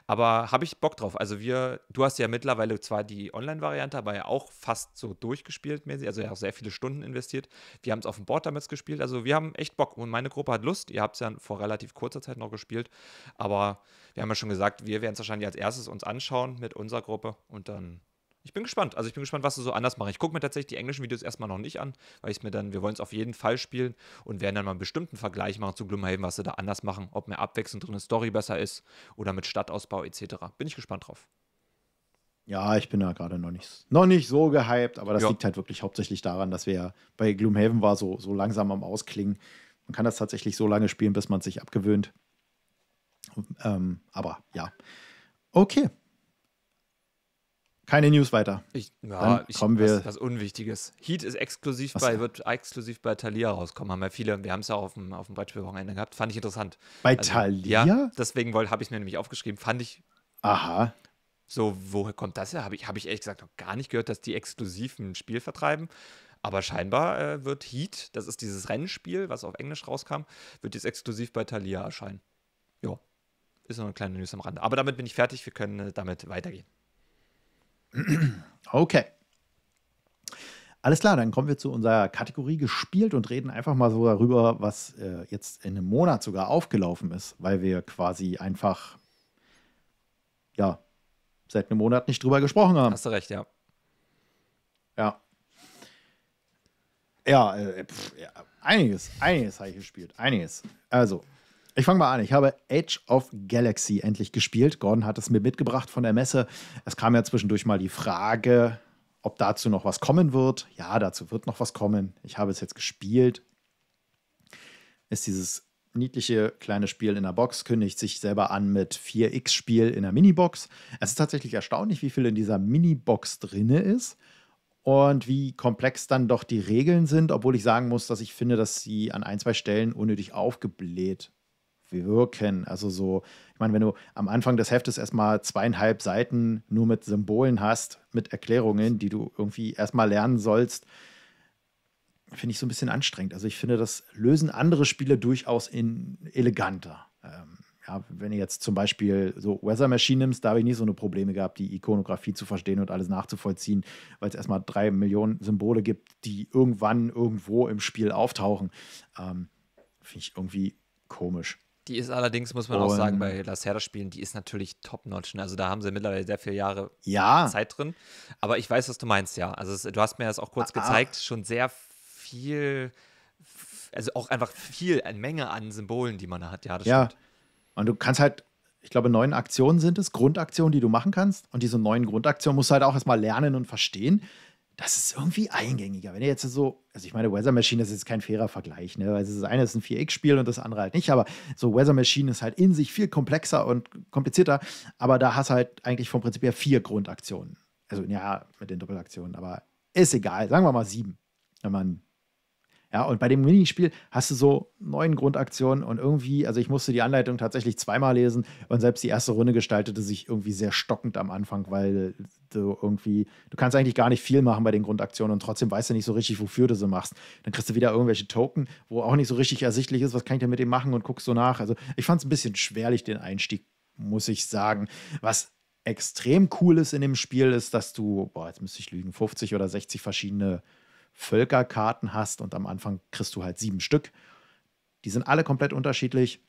Aber habe ich Bock drauf. Also wir, du hast ja mittlerweile zwar die Online-Variante, aber ja auch fast so durchgespielt mäßig, also ja auch sehr viele Stunden investiert. Wir haben es auf dem Board damit gespielt, also wir haben echt Bock und meine Gruppe hat Lust. Ihr habt es ja vor relativ kurzer Zeit noch gespielt, aber wir haben ja schon gesagt, wir werden es wahrscheinlich als erstes uns anschauen mit unserer Gruppe und dann ich bin gespannt. Also ich bin gespannt, was sie so anders machen. Ich gucke mir tatsächlich die englischen Videos erstmal noch nicht an, weil ich mir dann, wir wollen es auf jeden Fall spielen und werden dann mal einen bestimmten Vergleich machen zu Gloomhaven, was sie da anders machen, ob mehr Abwechslung drin, eine Story besser ist oder mit Stadtausbau etc. Bin ich gespannt drauf. Ja, ich bin da gerade noch nicht, noch nicht so gehypt, aber das ja. liegt halt wirklich hauptsächlich daran, dass wir ja bei Gloomhaven war so, so langsam am Ausklingen. Man kann das tatsächlich so lange spielen, bis man sich abgewöhnt. Ähm, aber ja. Okay, keine News weiter. Ich, ja, Dann ich, kommen wir. Was, was Unwichtiges. Heat ist exklusiv bei, wird exklusiv bei Thalia rauskommen. Haben ja viele, wir haben es ja auf dem, auf dem Brettspielwochenende gehabt. Fand ich interessant. Bei also, Thalia? Ja, deswegen habe ich es mir nämlich aufgeschrieben. Fand ich. Aha. So, woher kommt das her? Habe ich, hab ich ehrlich gesagt noch gar nicht gehört, dass die exklusiv ein Spiel vertreiben. Aber scheinbar äh, wird Heat, das ist dieses Rennspiel, was auf Englisch rauskam, wird jetzt exklusiv bei Thalia erscheinen. Ja, ist noch eine kleine News am Rande. Aber damit bin ich fertig, wir können äh, damit weitergehen. Okay. Alles klar, dann kommen wir zu unserer Kategorie gespielt und reden einfach mal so darüber, was äh, jetzt in einem Monat sogar aufgelaufen ist, weil wir quasi einfach, ja, seit einem Monat nicht drüber gesprochen haben. Hast du recht, ja. Ja. Ja, äh, pff, ja einiges, einiges habe ich gespielt, einiges. Also, ich fange mal an. Ich habe Age of Galaxy endlich gespielt. Gordon hat es mir mitgebracht von der Messe. Es kam ja zwischendurch mal die Frage, ob dazu noch was kommen wird. Ja, dazu wird noch was kommen. Ich habe es jetzt gespielt. Ist dieses niedliche kleine Spiel in der Box, kündigt sich selber an mit 4X-Spiel in der Minibox. Es ist tatsächlich erstaunlich, wie viel in dieser Minibox drinne ist und wie komplex dann doch die Regeln sind, obwohl ich sagen muss, dass ich finde, dass sie an ein, zwei Stellen unnötig aufgebläht wirken. Also so, ich meine, wenn du am Anfang des Heftes erstmal zweieinhalb Seiten nur mit Symbolen hast, mit Erklärungen, die du irgendwie erstmal lernen sollst, finde ich so ein bisschen anstrengend. Also ich finde, das lösen andere Spiele durchaus in eleganter. Ähm, ja, wenn ihr jetzt zum Beispiel so Weather Machine nimmst, da habe ich nie so eine Probleme gehabt, die Ikonografie zu verstehen und alles nachzuvollziehen, weil es erstmal drei Millionen Symbole gibt, die irgendwann irgendwo im Spiel auftauchen. Ähm, finde ich irgendwie komisch. Die ist allerdings, muss man und auch sagen, bei Lacerda-Spielen, die ist natürlich top-notch. Ne? Also da haben sie mittlerweile sehr viele Jahre ja. Zeit drin. Aber ich weiß, was du meinst, ja. Also es, du hast mir das auch kurz ah, ah. gezeigt, schon sehr viel, also auch einfach viel, eine Menge an Symbolen, die man hat. Ja, das ja. stimmt. Und du kannst halt, ich glaube, neun Aktionen sind es, Grundaktionen, die du machen kannst. Und diese neuen Grundaktionen musst du halt auch erstmal lernen und verstehen das ist irgendwie eingängiger. Wenn ihr jetzt so, also ich meine, Weather Machine ist jetzt kein fairer Vergleich, ne? Weil also das eine ist ein 4X-Spiel und das andere halt nicht. Aber so Weather Machine ist halt in sich viel komplexer und komplizierter. Aber da hast du halt eigentlich vom Prinzip her vier Grundaktionen. Also ja, mit den Doppelaktionen, aber ist egal. Sagen wir mal sieben, wenn man ja, und bei dem Minispiel hast du so neun Grundaktionen und irgendwie, also ich musste die Anleitung tatsächlich zweimal lesen und selbst die erste Runde gestaltete sich irgendwie sehr stockend am Anfang, weil du irgendwie, du kannst eigentlich gar nicht viel machen bei den Grundaktionen und trotzdem weißt du nicht so richtig, wofür du sie machst. Dann kriegst du wieder irgendwelche Token, wo auch nicht so richtig ersichtlich ist, was kann ich denn mit dem machen und guckst so nach. Also ich fand es ein bisschen schwerlich, den Einstieg, muss ich sagen. Was extrem cool ist in dem Spiel, ist, dass du, boah, jetzt müsste ich lügen, 50 oder 60 verschiedene Völkerkarten hast und am Anfang kriegst du halt sieben Stück. Die sind alle komplett unterschiedlich.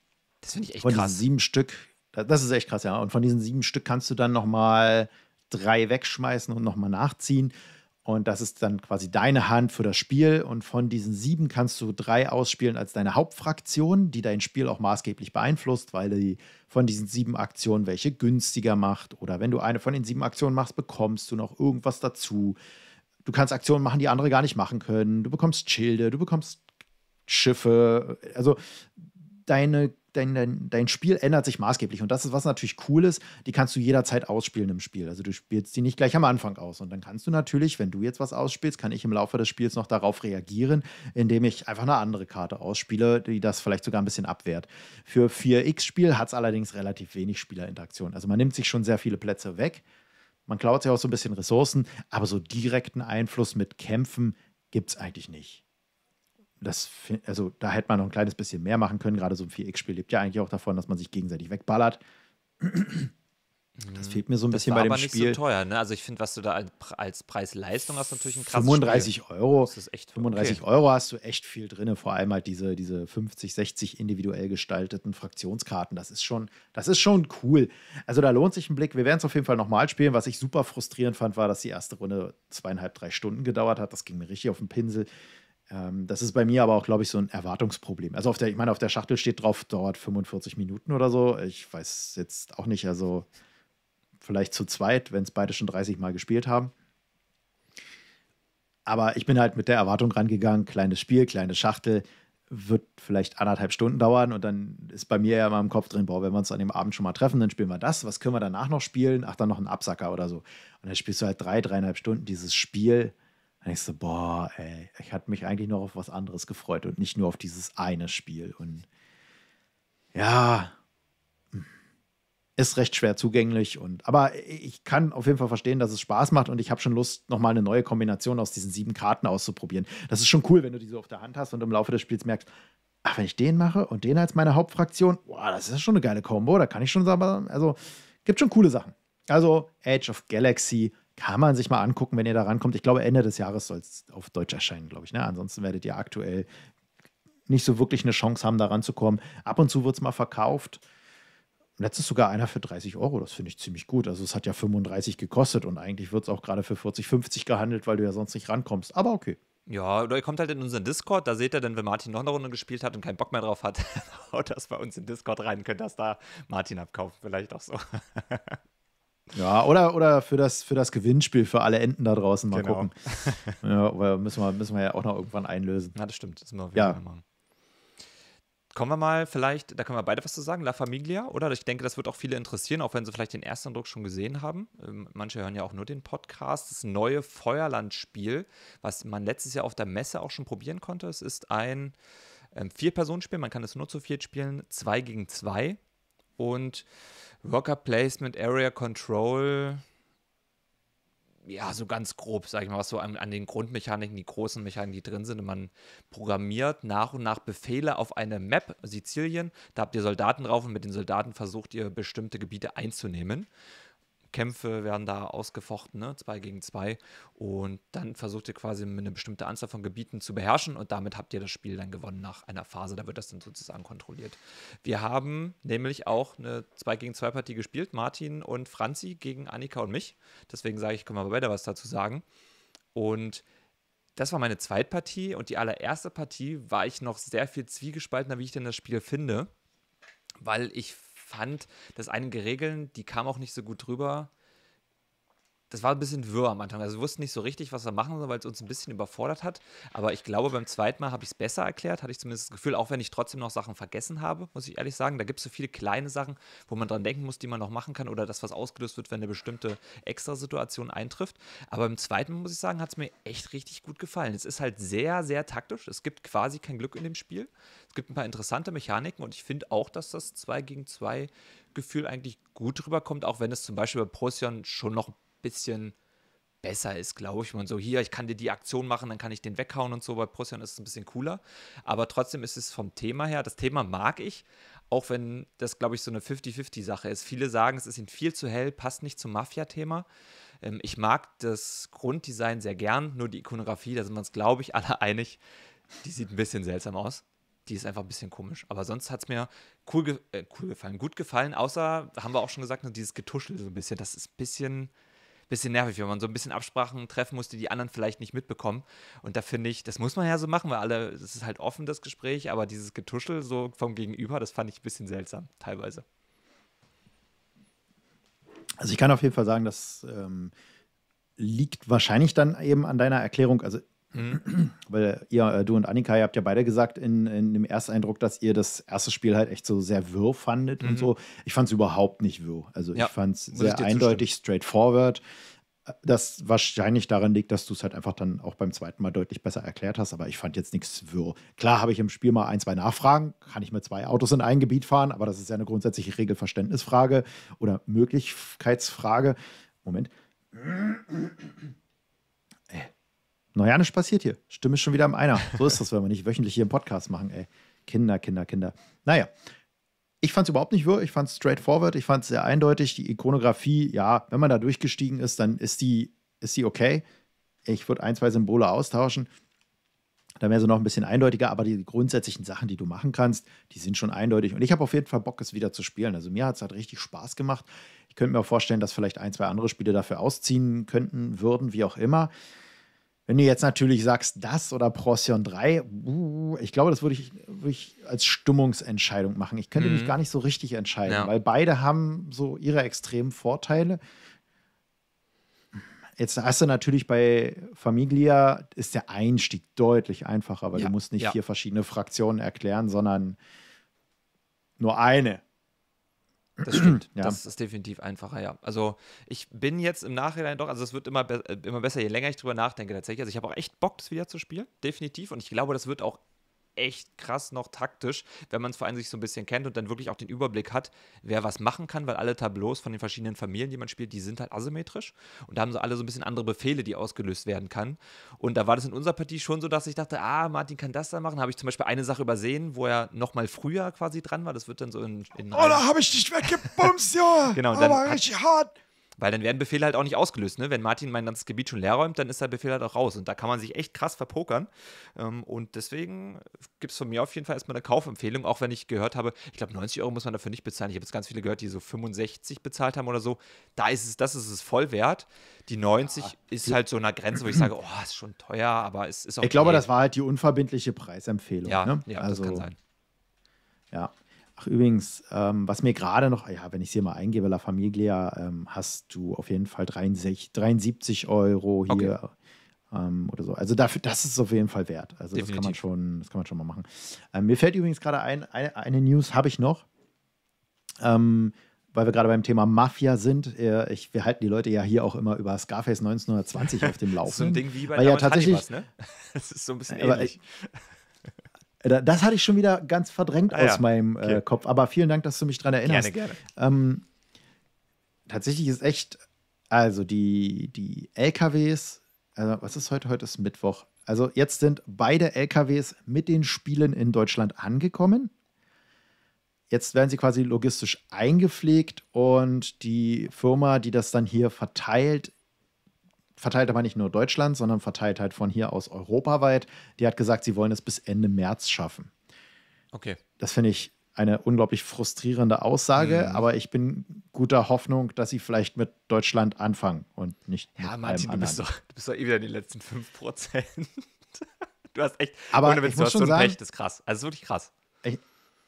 Das finde ich echt von krass. Von sieben Stück, das ist echt krass, ja. Und von diesen sieben Stück kannst du dann nochmal drei wegschmeißen und nochmal nachziehen. Und das ist dann quasi deine Hand für das Spiel. Und von diesen sieben kannst du drei ausspielen als deine Hauptfraktion, die dein Spiel auch maßgeblich beeinflusst, weil die von diesen sieben Aktionen welche günstiger macht. Oder wenn du eine von den sieben Aktionen machst, bekommst du noch irgendwas dazu. Du kannst Aktionen machen, die andere gar nicht machen können. Du bekommst Schilde, du bekommst Schiffe. Also deine, dein, dein, dein Spiel ändert sich maßgeblich. Und das ist, was natürlich cool ist, die kannst du jederzeit ausspielen im Spiel. Also du spielst die nicht gleich am Anfang aus. Und dann kannst du natürlich, wenn du jetzt was ausspielst, kann ich im Laufe des Spiels noch darauf reagieren, indem ich einfach eine andere Karte ausspiele, die das vielleicht sogar ein bisschen abwehrt. Für 4X-Spiel hat es allerdings relativ wenig Spielerinteraktion. Also man nimmt sich schon sehr viele Plätze weg man klaut ja auch so ein bisschen Ressourcen, aber so direkten Einfluss mit Kämpfen gibt es eigentlich nicht. Das, also da hätte man noch ein kleines bisschen mehr machen können. Gerade so ein 4X-Spiel lebt ja eigentlich auch davon, dass man sich gegenseitig wegballert. Das fehlt mir so ein das bisschen bei dem aber Spiel. nicht so teuer, ne? Also ich finde, was du da als Preis-Leistung hast, natürlich ein krasses 35 Spiel. Euro. Das ist echt 35 okay. Euro hast du echt viel drin. Vor allem halt diese, diese 50, 60 individuell gestalteten Fraktionskarten. Das ist schon, das ist schon cool. Also da lohnt sich ein Blick. Wir werden es auf jeden Fall nochmal spielen. Was ich super frustrierend fand, war, dass die erste Runde zweieinhalb, drei Stunden gedauert hat. Das ging mir richtig auf den Pinsel. Ähm, das ist bei mir aber auch, glaube ich, so ein Erwartungsproblem. Also auf der, ich meine, auf der Schachtel steht drauf, dauert 45 Minuten oder so. Ich weiß jetzt auch nicht, also vielleicht zu zweit, wenn es beide schon 30 Mal gespielt haben. Aber ich bin halt mit der Erwartung rangegangen, kleines Spiel, kleine Schachtel, wird vielleicht anderthalb Stunden dauern und dann ist bei mir ja mal im Kopf drin, boah, wenn wir uns an dem Abend schon mal treffen, dann spielen wir das, was können wir danach noch spielen? Ach, dann noch ein Absacker oder so. Und dann spielst du halt drei, dreieinhalb Stunden dieses Spiel. Dann denkst du, boah, ey, ich hatte mich eigentlich noch auf was anderes gefreut und nicht nur auf dieses eine Spiel. Und ja, ist recht schwer zugänglich. Und, aber ich kann auf jeden Fall verstehen, dass es Spaß macht und ich habe schon Lust, nochmal eine neue Kombination aus diesen sieben Karten auszuprobieren. Das ist schon cool, wenn du die so auf der Hand hast und im Laufe des Spiels merkst, ach, wenn ich den mache und den als meine Hauptfraktion, boah, das ist schon eine geile Kombo, Da kann ich schon sagen, also gibt schon coole Sachen. Also Age of Galaxy kann man sich mal angucken, wenn ihr da rankommt. Ich glaube, Ende des Jahres soll es auf Deutsch erscheinen, glaube ich. Ne? Ansonsten werdet ihr aktuell nicht so wirklich eine Chance haben, da ranzukommen. Ab und zu wird es mal verkauft letztes sogar einer für 30 Euro. Das finde ich ziemlich gut. Also es hat ja 35 gekostet und eigentlich wird es auch gerade für 40, 50 gehandelt, weil du ja sonst nicht rankommst. Aber okay. Ja, oder ihr kommt halt in unseren Discord, da seht ihr dann, wenn Martin noch eine Runde gespielt hat und keinen Bock mehr drauf hat, haut das bei uns in Discord rein, könnt das da Martin abkaufen, vielleicht auch so. Ja, oder, oder für, das, für das Gewinnspiel für alle Enten da draußen mal genau. gucken. Ja, weil müssen wir, müssen wir ja auch noch irgendwann einlösen. Ja, das stimmt, das müssen wir auf jeden ja. Fall machen. Kommen wir mal vielleicht, da können wir beide was zu sagen, La Familia, oder? Ich denke, das wird auch viele interessieren, auch wenn sie vielleicht den ersten Druck schon gesehen haben. Ähm, manche hören ja auch nur den Podcast. Das neue Feuerland-Spiel, was man letztes Jahr auf der Messe auch schon probieren konnte. Es ist ein ähm, Vier-Personen-Spiel, man kann es nur zu viert spielen, zwei gegen zwei. Und Worker Placement, Area Control, ja, so ganz grob, sag ich mal, was so an, an, den Grundmechaniken, die großen Mechaniken, die drin sind. Und man programmiert nach und nach Befehle auf eine Map, Sizilien. Da habt ihr Soldaten drauf und mit den Soldaten versucht ihr bestimmte Gebiete einzunehmen. Kämpfe werden da ausgefochten, ne? zwei gegen zwei. Und dann versucht ihr quasi eine bestimmte Anzahl von Gebieten zu beherrschen und damit habt ihr das Spiel dann gewonnen nach einer Phase. Da wird das dann sozusagen kontrolliert. Wir haben nämlich auch eine 2 gegen 2 Partie gespielt, Martin und Franzi gegen Annika und mich. Deswegen sage ich, können wir weiter was dazu sagen. Und das war meine Zweitpartie und die allererste Partie war ich noch sehr viel zwiegespaltener, wie ich denn das Spiel finde, weil ich fand, das einige Regeln, die kam auch nicht so gut drüber das war ein bisschen wirr am Anfang. Also wir wussten nicht so richtig, was wir machen sollen, weil es uns ein bisschen überfordert hat. Aber ich glaube, beim zweiten Mal habe ich es besser erklärt, hatte ich zumindest das Gefühl, auch wenn ich trotzdem noch Sachen vergessen habe, muss ich ehrlich sagen. Da gibt es so viele kleine Sachen, wo man dran denken muss, die man noch machen kann oder das, was ausgelöst wird, wenn eine bestimmte Extrasituation eintrifft. Aber im zweiten Mal, muss ich sagen, hat es mir echt richtig gut gefallen. Es ist halt sehr, sehr taktisch. Es gibt quasi kein Glück in dem Spiel. Es gibt ein paar interessante Mechaniken und ich finde auch, dass das 2 gegen 2 Gefühl eigentlich gut rüberkommt, auch wenn es zum Beispiel bei Procyon schon noch bisschen besser ist, glaube ich. Man so, hier, ich kann dir die Aktion machen, dann kann ich den weghauen und so. Bei Prussian ist es ein bisschen cooler. Aber trotzdem ist es vom Thema her, das Thema mag ich, auch wenn das, glaube ich, so eine 50-50-Sache ist. Viele sagen, es ist ihnen viel zu hell, passt nicht zum Mafia-Thema. Ähm, ich mag das Grunddesign sehr gern, nur die Ikonografie, da sind wir uns, glaube ich, alle einig, die sieht ein bisschen seltsam aus. Die ist einfach ein bisschen komisch. Aber sonst hat es mir cool, ge äh, cool gefallen, gut gefallen. Außer, haben wir auch schon gesagt, ne, dieses Getuschel so ein bisschen. Das ist ein bisschen bisschen nervig, wenn man so ein bisschen Absprachen treffen musste, die die anderen vielleicht nicht mitbekommen. Und da finde ich, das muss man ja so machen, weil alle, es ist halt offen, das Gespräch, aber dieses Getuschel so vom Gegenüber, das fand ich ein bisschen seltsam, teilweise. Also ich kann auf jeden Fall sagen, das ähm, liegt wahrscheinlich dann eben an deiner Erklärung. Also Mhm. Weil ihr, äh, du und Annika, ihr habt ja beide gesagt in, in dem Ersteindruck, dass ihr das erste Spiel halt echt so sehr wirr fandet mhm. und so. Ich fand es überhaupt nicht wirr. Also ja, ich fand es sehr eindeutig, zustimmen. straightforward. Das wahrscheinlich daran liegt, dass du es halt einfach dann auch beim zweiten Mal deutlich besser erklärt hast, aber ich fand jetzt nichts wirr. Klar habe ich im Spiel mal ein, zwei Nachfragen, kann ich mit zwei Autos in ein Gebiet fahren, aber das ist ja eine grundsätzliche Regelverständnisfrage oder Möglichkeitsfrage. Moment. Naja, nichts passiert hier. Stimme schon wieder am Einer. So ist das, wenn wir nicht wöchentlich hier einen Podcast machen, ey. Kinder, Kinder, Kinder. Naja, ich fand es überhaupt nicht wirr, ich fand es straightforward, ich fand es sehr eindeutig. Die Ikonografie, ja, wenn man da durchgestiegen ist, dann ist die, ist die okay. Ich würde ein, zwei Symbole austauschen. Dann wäre sie noch ein bisschen eindeutiger, aber die grundsätzlichen Sachen, die du machen kannst, die sind schon eindeutig. Und ich habe auf jeden Fall Bock, es wieder zu spielen. Also mir hat es halt richtig Spaß gemacht. Ich könnte mir auch vorstellen, dass vielleicht ein, zwei andere Spiele dafür ausziehen könnten, würden, wie auch immer. Wenn du jetzt natürlich sagst, das oder Procyon 3, uh, ich glaube, das würde ich, würd ich, als Stimmungsentscheidung machen. Ich könnte mhm. mich gar nicht so richtig entscheiden, ja. weil beide haben so ihre extremen Vorteile. Jetzt hast du natürlich bei Familia ist der Einstieg deutlich einfacher, weil ja. du musst nicht ja. vier verschiedene Fraktionen erklären, sondern nur eine. Das stimmt. Ja. Das ist definitiv einfacher, ja. Also ich bin jetzt im Nachhinein doch, also es wird immer, be immer besser, je länger ich drüber nachdenke tatsächlich. Also ich habe auch echt Bock, das wieder zu spielen, definitiv. Und ich glaube, das wird auch echt krass noch taktisch, wenn man es vor allem sich so ein bisschen kennt und dann wirklich auch den Überblick hat, wer was machen kann, weil alle Tableaus von den verschiedenen Familien, die man spielt, die sind halt asymmetrisch und da haben so alle so ein bisschen andere Befehle, die ausgelöst werden kann. Und da war das in unserer Partie schon so, dass ich dachte, ah, Martin kann das da machen. Habe ich zum Beispiel eine Sache übersehen, wo er nochmal früher quasi dran war. Das wird dann so in. in oh, da habe ich dich weggebumst, ja! genau, dann. Aber richtig hart! Weil dann werden Befehle halt auch nicht ausgelöst. Ne? Wenn Martin mein ganzes Gebiet schon leer räumt, dann ist der Befehl halt auch raus. Und da kann man sich echt krass verpokern. Ähm, und deswegen gibt es von mir auf jeden Fall erstmal eine Kaufempfehlung, auch wenn ich gehört habe, ich glaube, 90 Euro muss man dafür nicht bezahlen. Ich habe jetzt ganz viele gehört, die so 65 bezahlt haben oder so. Da ist es, das ist es voll wert. Die 90 ja. ist halt so eine Grenze, wo ich sage, oh, ist schon teuer, aber es ist auch. Okay. Ich glaube, das war halt die unverbindliche Preisempfehlung. Ja, ne? ja also, das kann sein. Ja, Ach, übrigens, ähm, was mir gerade noch, ja, wenn ich es hier mal eingebe, La Familia, ähm, hast du auf jeden Fall 63, 73 Euro hier okay. ähm, oder so. Also dafür, das ist auf jeden Fall wert. Also das kann man schon, das kann man schon mal machen. Ähm, mir fällt übrigens gerade ein, eine, eine News habe ich noch. Ähm, weil wir gerade beim Thema Mafia sind, äh, ich, wir halten die Leute ja hier auch immer über Scarface 1920 auf dem Laufen. so ein Ding wie bei weil ja tatsächlich, Hannibas, ne? Das ist so ein bisschen ähnlich. Das hatte ich schon wieder ganz verdrängt ah, aus ja. meinem äh, okay. Kopf. Aber vielen Dank, dass du mich daran erinnerst. Gerne, gerne. Ähm, tatsächlich ist echt, also die, die LKWs, also was ist heute? Heute ist Mittwoch. Also jetzt sind beide LKWs mit den Spielen in Deutschland angekommen. Jetzt werden sie quasi logistisch eingepflegt und die Firma, die das dann hier verteilt, verteilt aber nicht nur Deutschland, sondern verteilt halt von hier aus europaweit. Die hat gesagt, sie wollen es bis Ende März schaffen. Okay. Das finde ich eine unglaublich frustrierende Aussage, mhm. aber ich bin guter Hoffnung, dass sie vielleicht mit Deutschland anfangen und nicht ja, mit Martin, einem Du bist, doch, du bist doch eh wieder in den letzten 5%. du hast echt, aber ohne Witz, ich muss schon so sagen, Recht, ist krass. Also ist wirklich krass. Ich,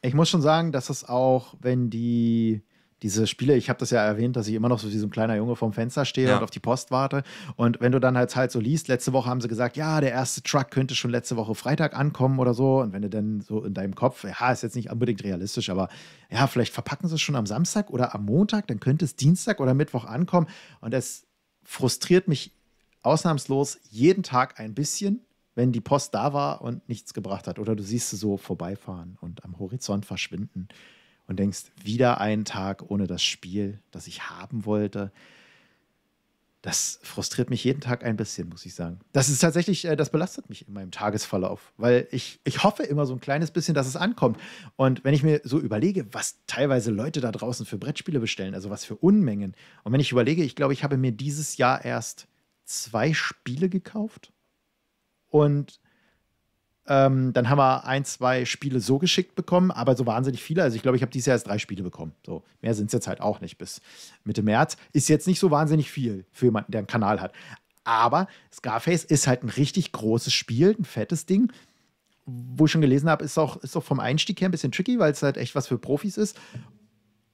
ich muss schon sagen, dass es auch, wenn die diese Spiele, ich habe das ja erwähnt, dass ich immer noch so wie so ein kleiner Junge vorm Fenster stehe ja. und auf die Post warte. Und wenn du dann halt halt so liest, letzte Woche haben sie gesagt, ja, der erste Truck könnte schon letzte Woche Freitag ankommen oder so. Und wenn du dann so in deinem Kopf, ja, ist jetzt nicht unbedingt realistisch, aber ja, vielleicht verpacken sie es schon am Samstag oder am Montag, dann könnte es Dienstag oder Mittwoch ankommen. Und es frustriert mich ausnahmslos jeden Tag ein bisschen wenn die Post da war und nichts gebracht hat. Oder du siehst sie so vorbeifahren und am Horizont verschwinden und denkst, wieder einen Tag ohne das Spiel, das ich haben wollte. Das frustriert mich jeden Tag ein bisschen, muss ich sagen. Das ist tatsächlich, äh, das belastet mich in meinem Tagesverlauf, weil ich, ich hoffe immer so ein kleines bisschen, dass es ankommt. Und wenn ich mir so überlege, was teilweise Leute da draußen für Brettspiele bestellen, also was für Unmengen. Und wenn ich überlege, ich glaube, ich habe mir dieses Jahr erst zwei Spiele gekauft und ähm, dann haben wir ein, zwei Spiele so geschickt bekommen, aber so wahnsinnig viele. Also ich glaube, ich habe dieses Jahr erst drei Spiele bekommen. So, mehr sind es jetzt halt auch nicht bis Mitte März. Ist jetzt nicht so wahnsinnig viel für jemanden, der einen Kanal hat. Aber Scarface ist halt ein richtig großes Spiel, ein fettes Ding. Wo ich schon gelesen habe, ist auch, ist auch vom Einstieg her ein bisschen tricky, weil es halt echt was für Profis ist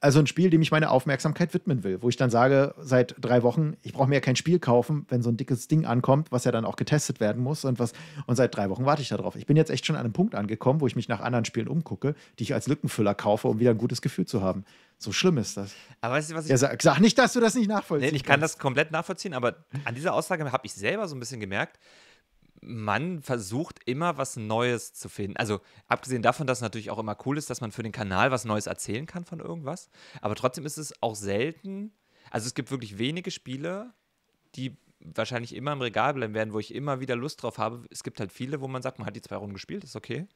also ein Spiel, dem ich meine Aufmerksamkeit widmen will, wo ich dann sage, seit drei Wochen, ich brauche mir ja kein Spiel kaufen, wenn so ein dickes Ding ankommt, was ja dann auch getestet werden muss und was, und seit drei Wochen warte ich darauf. Ich bin jetzt echt schon an einem Punkt angekommen, wo ich mich nach anderen Spielen umgucke, die ich als Lückenfüller kaufe, um wieder ein gutes Gefühl zu haben. So schlimm ist das. Aber weißt du, was ich. Ja, sag, sag nicht, dass du das nicht nachvollziehst. nee, ich kann kannst. das komplett nachvollziehen, aber an dieser Aussage habe ich selber so ein bisschen gemerkt, man versucht immer was Neues zu finden. Also abgesehen davon, dass natürlich auch immer cool ist, dass man für den Kanal was Neues erzählen kann von irgendwas. Aber trotzdem ist es auch selten. Also es gibt wirklich wenige Spiele, die wahrscheinlich immer im Regal bleiben werden, wo ich immer wieder Lust drauf habe. Es gibt halt viele, wo man sagt, man hat die zwei Runden gespielt, ist okay.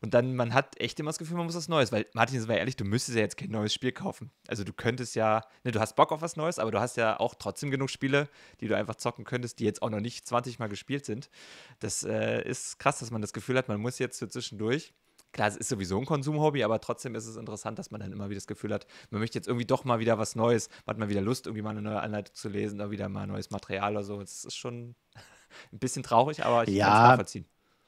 Und dann, man hat echt immer das Gefühl, man muss was Neues, weil, Martin, sind wir ehrlich, du müsstest ja jetzt kein neues Spiel kaufen. Also du könntest ja, ne, du hast Bock auf was Neues, aber du hast ja auch trotzdem genug Spiele, die du einfach zocken könntest, die jetzt auch noch nicht 20 Mal gespielt sind. Das äh, ist krass, dass man das Gefühl hat, man muss jetzt für zwischendurch klar, es ist sowieso ein Konsumhobby, aber trotzdem ist es interessant, dass man dann immer wieder das Gefühl hat, man möchte jetzt irgendwie doch mal wieder was Neues, man hat mal wieder Lust, irgendwie mal eine neue Anleitung zu lesen, da wieder mal neues Material oder so. Es ist schon ein bisschen traurig, aber ich ja, kann es nachvollziehen.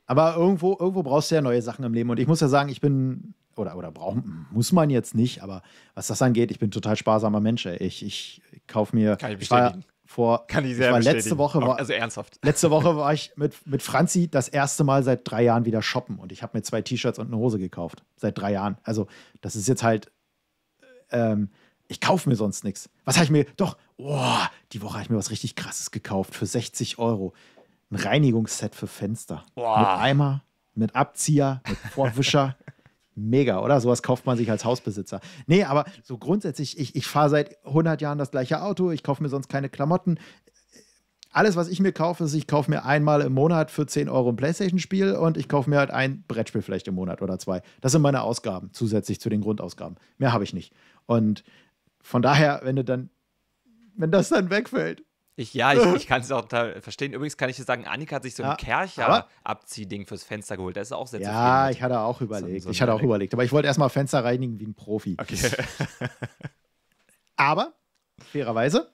Aber irgendwo, irgendwo brauchst du ja neue Sachen im Leben. Und ich muss ja sagen, ich bin, oder, oder brauch, muss man jetzt nicht, aber was das angeht, ich bin total sparsamer Mensch. Ey. Ich, ich kaufe mir. Kann ich bestätigen vor. Kann ich sehr ich war letzte Woche war, Also ernsthaft. Letzte Woche war ich mit, mit Franzi das erste Mal seit drei Jahren wieder shoppen und ich habe mir zwei T-Shirts und eine Hose gekauft. Seit drei Jahren. Also, das ist jetzt halt. Ähm, ich kaufe mir sonst nichts. Was habe ich mir. Doch, oh, die Woche habe ich mir was richtig Krasses gekauft für 60 Euro. Ein Reinigungsset für Fenster. Oh. Mit Eimer, mit Abzieher, mit Vorwischer. Mega, oder? Sowas kauft man sich als Hausbesitzer. Nee, aber so grundsätzlich, ich, ich fahre seit 100 Jahren das gleiche Auto, ich kaufe mir sonst keine Klamotten. Alles, was ich mir kaufe, ist, ich kaufe mir einmal im Monat für 10 Euro ein Playstation-Spiel und ich kaufe mir halt ein Brettspiel vielleicht im Monat oder zwei. Das sind meine Ausgaben zusätzlich zu den Grundausgaben. Mehr habe ich nicht. Und von daher, wenn du dann, wenn das dann wegfällt, ich, ja, ich, ich kann es auch verstehen. Übrigens kann ich dir sagen, Annika hat sich so ein ja, Kercher-Abziehding fürs Fenster geholt. Das ist auch sehr Ja, ich hatte auch überlegt. So ich hatte auch überlegt. Aber ich wollte erstmal Fenster reinigen wie ein Profi. Okay. aber, fairerweise,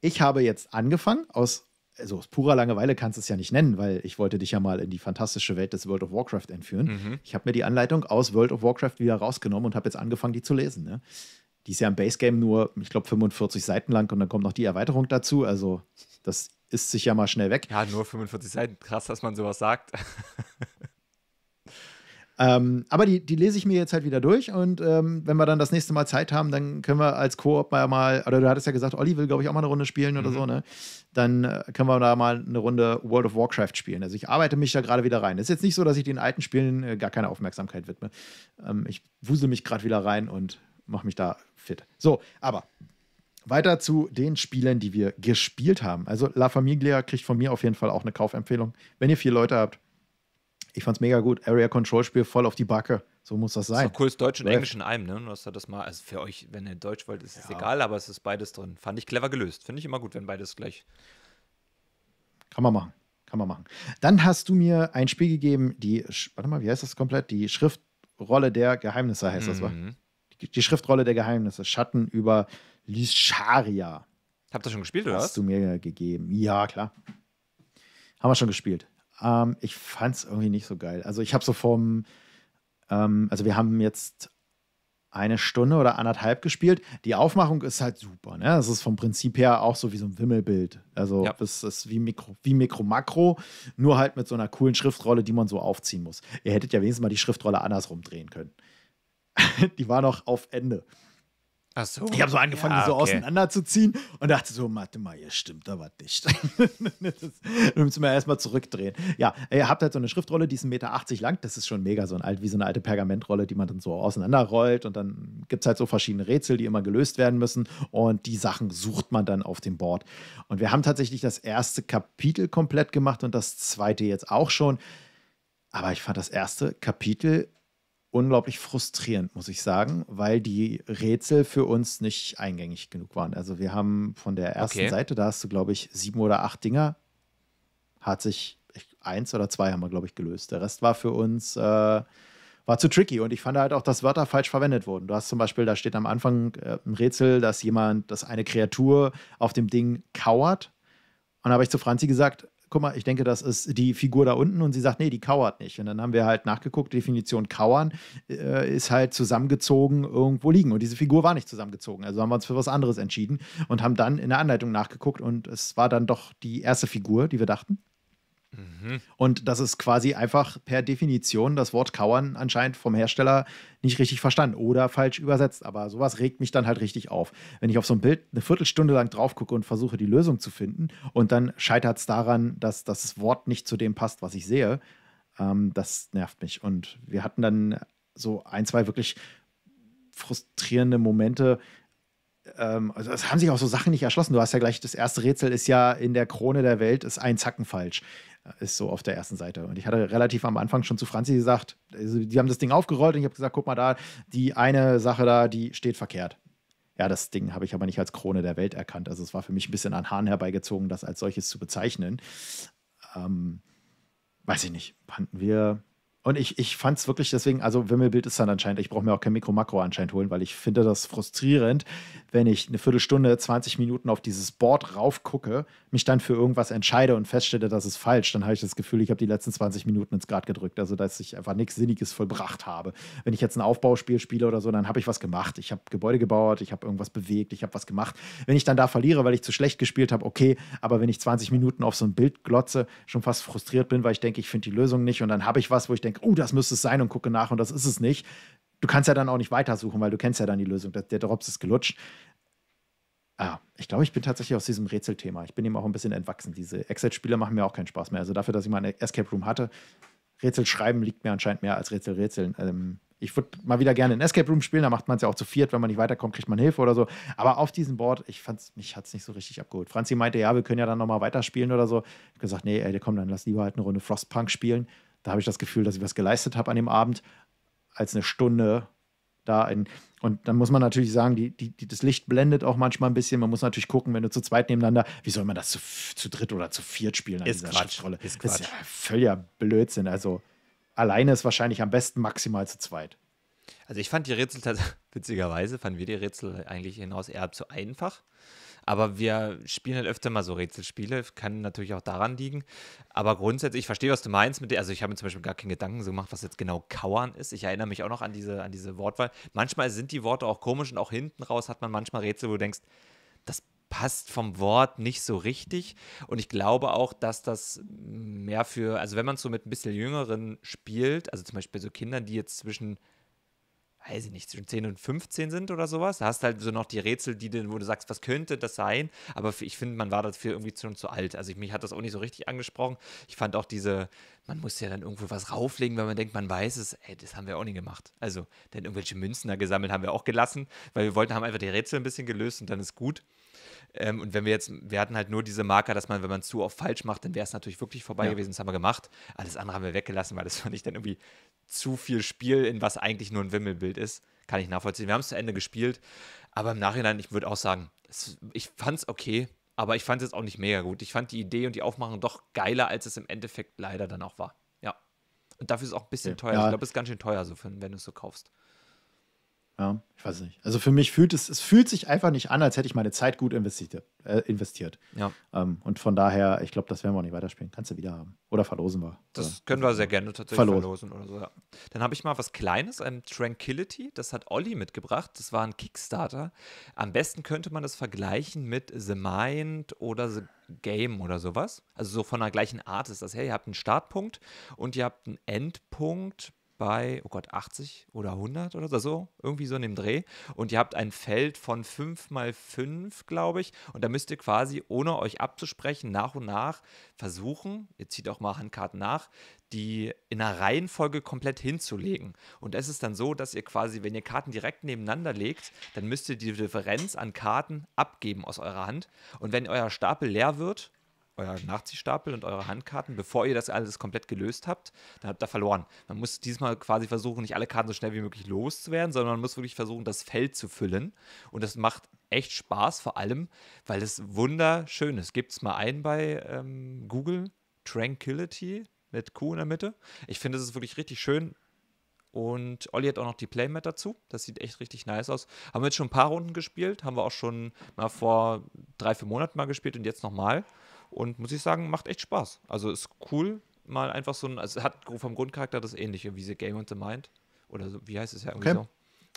ich habe jetzt angefangen, aus, also aus purer Langeweile kannst du es ja nicht nennen, weil ich wollte dich ja mal in die fantastische Welt des World of Warcraft entführen. Mhm. Ich habe mir die Anleitung aus World of Warcraft wieder rausgenommen und habe jetzt angefangen, die zu lesen. Ne? Die ist ja im Base Game nur, ich glaube, 45 Seiten lang und dann kommt noch die Erweiterung dazu. Also, das ist sich ja mal schnell weg. Ja, nur 45 Seiten. Krass, dass man sowas sagt. ähm, aber die, die lese ich mir jetzt halt wieder durch und ähm, wenn wir dann das nächste Mal Zeit haben, dann können wir als Koop mal, mal oder du hattest ja gesagt, Olli will, glaube ich, auch mal eine Runde spielen mhm. oder so, ne? Dann äh, können wir da mal eine Runde World of Warcraft spielen. Also ich arbeite mich da gerade wieder rein. Ist jetzt nicht so, dass ich den alten Spielen äh, gar keine Aufmerksamkeit widme. Ähm, ich wusel mich gerade wieder rein und mach mich da fit. So, aber weiter zu den Spielen, die wir gespielt haben. Also La Familia kriegt von mir auf jeden Fall auch eine Kaufempfehlung. Wenn ihr vier Leute habt, ich fand's mega gut. Area Control Spiel voll auf die Backe. So muss das sein. Das ist cooles Deutsch und Englisch in einem, ne? Du hast ja das mal, also für euch, wenn ihr Deutsch wollt, ist es ja. egal, aber es ist beides drin. Fand ich clever gelöst. Finde ich immer gut, wenn beides gleich. Kann man machen. Kann man machen. Dann hast du mir ein Spiel gegeben, die, warte mal, wie heißt das komplett? Die Schriftrolle der Geheimnisse heißt mhm. das, war die Schriftrolle der Geheimnisse, Schatten über Lyscharia. Habt ihr schon gespielt, oder? Hast du mir gegeben. Ja, klar. Haben wir schon gespielt. Ähm, ich fand es irgendwie nicht so geil. Also ich habe so vom, ähm, also wir haben jetzt eine Stunde oder anderthalb gespielt. Die Aufmachung ist halt super. Ne? Das ist vom Prinzip her auch so wie so ein Wimmelbild. Also ja. das ist wie Mikro, wie Mikro Makro, nur halt mit so einer coolen Schriftrolle, die man so aufziehen muss. Ihr hättet ja wenigstens mal die Schriftrolle andersrum drehen können. die war noch auf Ende. Ach so. Ich habe so angefangen, ja, die so auseinanderzuziehen und dachte so, warte mal, hier stimmt da was nicht. da müssen wir erstmal zurückdrehen. Ja, ihr habt halt so eine Schriftrolle, die ist 1,80 Meter lang. Das ist schon mega, so ein alt, wie so eine alte Pergamentrolle, die man dann so auseinanderrollt. Und dann gibt es halt so verschiedene Rätsel, die immer gelöst werden müssen. Und die Sachen sucht man dann auf dem Board. Und wir haben tatsächlich das erste Kapitel komplett gemacht und das zweite jetzt auch schon. Aber ich fand das erste Kapitel unglaublich frustrierend, muss ich sagen, weil die Rätsel für uns nicht eingängig genug waren. Also wir haben von der ersten okay. Seite, da hast du, glaube ich, sieben oder acht Dinger. Hat sich eins oder zwei haben wir, glaube ich, gelöst. Der Rest war für uns, äh, war zu tricky. Und ich fand halt auch, dass Wörter falsch verwendet wurden. Du hast zum Beispiel, da steht am Anfang äh, ein Rätsel, dass jemand, dass eine Kreatur auf dem Ding kauert. Und da habe ich zu Franzi gesagt, guck mal, ich denke, das ist die Figur da unten und sie sagt, nee, die kauert nicht. Und dann haben wir halt nachgeguckt, Definition kauern äh, ist halt zusammengezogen irgendwo liegen. Und diese Figur war nicht zusammengezogen. Also haben wir uns für was anderes entschieden und haben dann in der Anleitung nachgeguckt und es war dann doch die erste Figur, die wir dachten. Mhm. Und das ist quasi einfach per Definition das Wort kauern anscheinend vom Hersteller nicht richtig verstanden oder falsch übersetzt. Aber sowas regt mich dann halt richtig auf. Wenn ich auf so ein Bild eine Viertelstunde lang drauf gucke und versuche, die Lösung zu finden und dann scheitert es daran, dass das Wort nicht zu dem passt, was ich sehe, ähm, das nervt mich. Und wir hatten dann so ein, zwei wirklich frustrierende Momente, ähm, also es haben sich auch so Sachen nicht erschlossen. Du hast ja gleich, das erste Rätsel ist ja in der Krone der Welt, ist ein Zacken falsch. Äh, ist so auf der ersten Seite. Und ich hatte relativ am Anfang schon zu Franzi gesagt, also die haben das Ding aufgerollt und ich habe gesagt, guck mal da, die eine Sache da, die steht verkehrt. Ja, das Ding habe ich aber nicht als Krone der Welt erkannt. Also es war für mich ein bisschen an Hahn herbeigezogen, das als solches zu bezeichnen. Ähm, weiß ich nicht, fanden wir und ich, ich fand es wirklich deswegen, also Wimmelbild ist dann anscheinend, ich brauche mir auch kein Mikro-Makro anscheinend holen, weil ich finde das frustrierend, wenn ich eine Viertelstunde, 20 Minuten auf dieses Board raufgucke, mich dann für irgendwas entscheide und feststelle, das ist falsch, dann habe ich das Gefühl, ich habe die letzten 20 Minuten ins Grad gedrückt, also dass ich einfach nichts Sinniges vollbracht habe. Wenn ich jetzt ein Aufbauspiel spiele oder so, dann habe ich was gemacht. Ich habe Gebäude gebaut, ich habe irgendwas bewegt, ich habe was gemacht. Wenn ich dann da verliere, weil ich zu schlecht gespielt habe, okay, aber wenn ich 20 Minuten auf so ein Bild glotze, schon fast frustriert bin, weil ich denke, ich finde die Lösung nicht und dann habe ich was, wo ich denke, denke, oh, uh, das müsste es sein und gucke nach und das ist es nicht. Du kannst ja dann auch nicht weitersuchen, weil du kennst ja dann die Lösung. Der Drops ist gelutscht. Ah, ich glaube, ich bin tatsächlich aus diesem Rätselthema. Ich bin ihm auch ein bisschen entwachsen. Diese Exit-Spiele machen mir auch keinen Spaß mehr. Also dafür, dass ich mal eine Escape Room hatte, Rätsel schreiben liegt mir anscheinend mehr als Rätsel rätseln. Ähm, ich würde mal wieder gerne in Escape Room spielen, da macht man es ja auch zu viert, wenn man nicht weiterkommt, kriegt man Hilfe oder so. Aber auf diesem Board, ich fand's, mich hat es nicht so richtig abgeholt. Franzi meinte, ja, wir können ja dann nochmal weiterspielen oder so. Ich habe gesagt, nee, ey, komm, dann lass lieber halt eine Runde Frostpunk spielen da habe ich das Gefühl, dass ich was geleistet habe an dem Abend, als eine Stunde da in. Und dann muss man natürlich sagen, die, die, die, das Licht blendet auch manchmal ein bisschen. Man muss natürlich gucken, wenn du zu zweit nebeneinander, wie soll man das zu, zu dritt oder zu viert spielen an ist dieser Quatsch, Schiffsrolle? Ist Quatsch. Das ist ja völliger Blödsinn. Also alleine ist wahrscheinlich am besten maximal zu zweit. Also ich fand die Rätsel, witzigerweise fanden wir die Rätsel eigentlich hinaus eher zu einfach. Aber wir spielen halt öfter mal so Rätselspiele, kann natürlich auch daran liegen. Aber grundsätzlich, ich verstehe, was du meinst mit der, also ich habe mir zum Beispiel gar keinen Gedanken so gemacht, was jetzt genau Kauern ist. Ich erinnere mich auch noch an diese, an diese Wortwahl. Manchmal sind die Worte auch komisch und auch hinten raus hat man manchmal Rätsel, wo du denkst, das passt vom Wort nicht so richtig. Und ich glaube auch, dass das mehr für, also wenn man es so mit ein bisschen Jüngeren spielt, also zum Beispiel so Kindern, die jetzt zwischen weiß ich nicht, zwischen 10 und 15 sind oder sowas. Da hast du halt so noch die Rätsel, die, wo du sagst, was könnte das sein? Aber ich finde, man war dafür irgendwie schon zu alt. Also ich, mich hat das auch nicht so richtig angesprochen. Ich fand auch diese, man muss ja dann irgendwo was rauflegen, weil man denkt, man weiß es. Ey, das haben wir auch nie gemacht. Also denn irgendwelche Münzen da gesammelt haben wir auch gelassen, weil wir wollten, haben einfach die Rätsel ein bisschen gelöst und dann ist gut. Ähm, und wenn wir jetzt, wir hatten halt nur diese Marker, dass man, wenn man zu oft falsch macht, dann wäre es natürlich wirklich vorbei ja. gewesen. Das haben wir gemacht. Alles andere haben wir weggelassen, weil das fand ich dann irgendwie zu viel Spiel, in was eigentlich nur ein Wimmelbild ist. Kann ich nachvollziehen. Wir haben es zu Ende gespielt, aber im Nachhinein, ich würde auch sagen, es, ich fand es okay, aber ich fand es jetzt auch nicht mega gut. Ich fand die Idee und die Aufmachung doch geiler, als es im Endeffekt leider dann auch war. Ja. Und dafür ist es auch ein bisschen ja. teuer. Ja. Ich glaube, es ist ganz schön teuer, so für, wenn du es so kaufst. Ja, ich weiß nicht. Also für mich fühlt es, es fühlt sich einfach nicht an, als hätte ich meine Zeit gut investiert. Äh, investiert. Ja. Ähm, und von daher, ich glaube, das werden wir auch nicht weiterspielen. Kannst du wieder haben. Oder verlosen wir. Das oder können wir sehr gerne tatsächlich verlosen, verlosen oder so, ja. Dann habe ich mal was Kleines, ein Tranquility, das hat Olli mitgebracht. Das war ein Kickstarter. Am besten könnte man das vergleichen mit The Mind oder The Game oder sowas. Also so von der gleichen Art ist das her. Ihr habt einen Startpunkt und ihr habt einen Endpunkt bei, oh Gott, 80 oder 100 oder so, irgendwie so in dem Dreh. Und ihr habt ein Feld von 5 mal 5, glaube ich. Und da müsst ihr quasi, ohne euch abzusprechen, nach und nach versuchen, ihr zieht auch mal Handkarten nach, die in einer Reihenfolge komplett hinzulegen. Und es ist dann so, dass ihr quasi, wenn ihr Karten direkt nebeneinander legt, dann müsst ihr die Differenz an Karten abgeben aus eurer Hand. Und wenn euer Stapel leer wird, euer Nachziehstapel und eure Handkarten, bevor ihr das alles komplett gelöst habt, dann habt ihr verloren. Man muss diesmal quasi versuchen, nicht alle Karten so schnell wie möglich loszuwerden, sondern man muss wirklich versuchen, das Feld zu füllen. Und das macht echt Spaß, vor allem, weil es wunderschön ist. Gibt es mal einen bei ähm, Google, Tranquility mit Q in der Mitte. Ich finde, es ist wirklich richtig schön. Und Olli hat auch noch die Playmat dazu. Das sieht echt richtig nice aus. Haben wir jetzt schon ein paar Runden gespielt, haben wir auch schon mal vor drei, vier Monaten mal gespielt und jetzt nochmal. Und muss ich sagen, macht echt Spaß. Also ist cool, mal einfach so ein, also hat vom Grundcharakter das ähnliche wie The Game on the Mind. Oder so, wie heißt es ja irgendwie okay. so.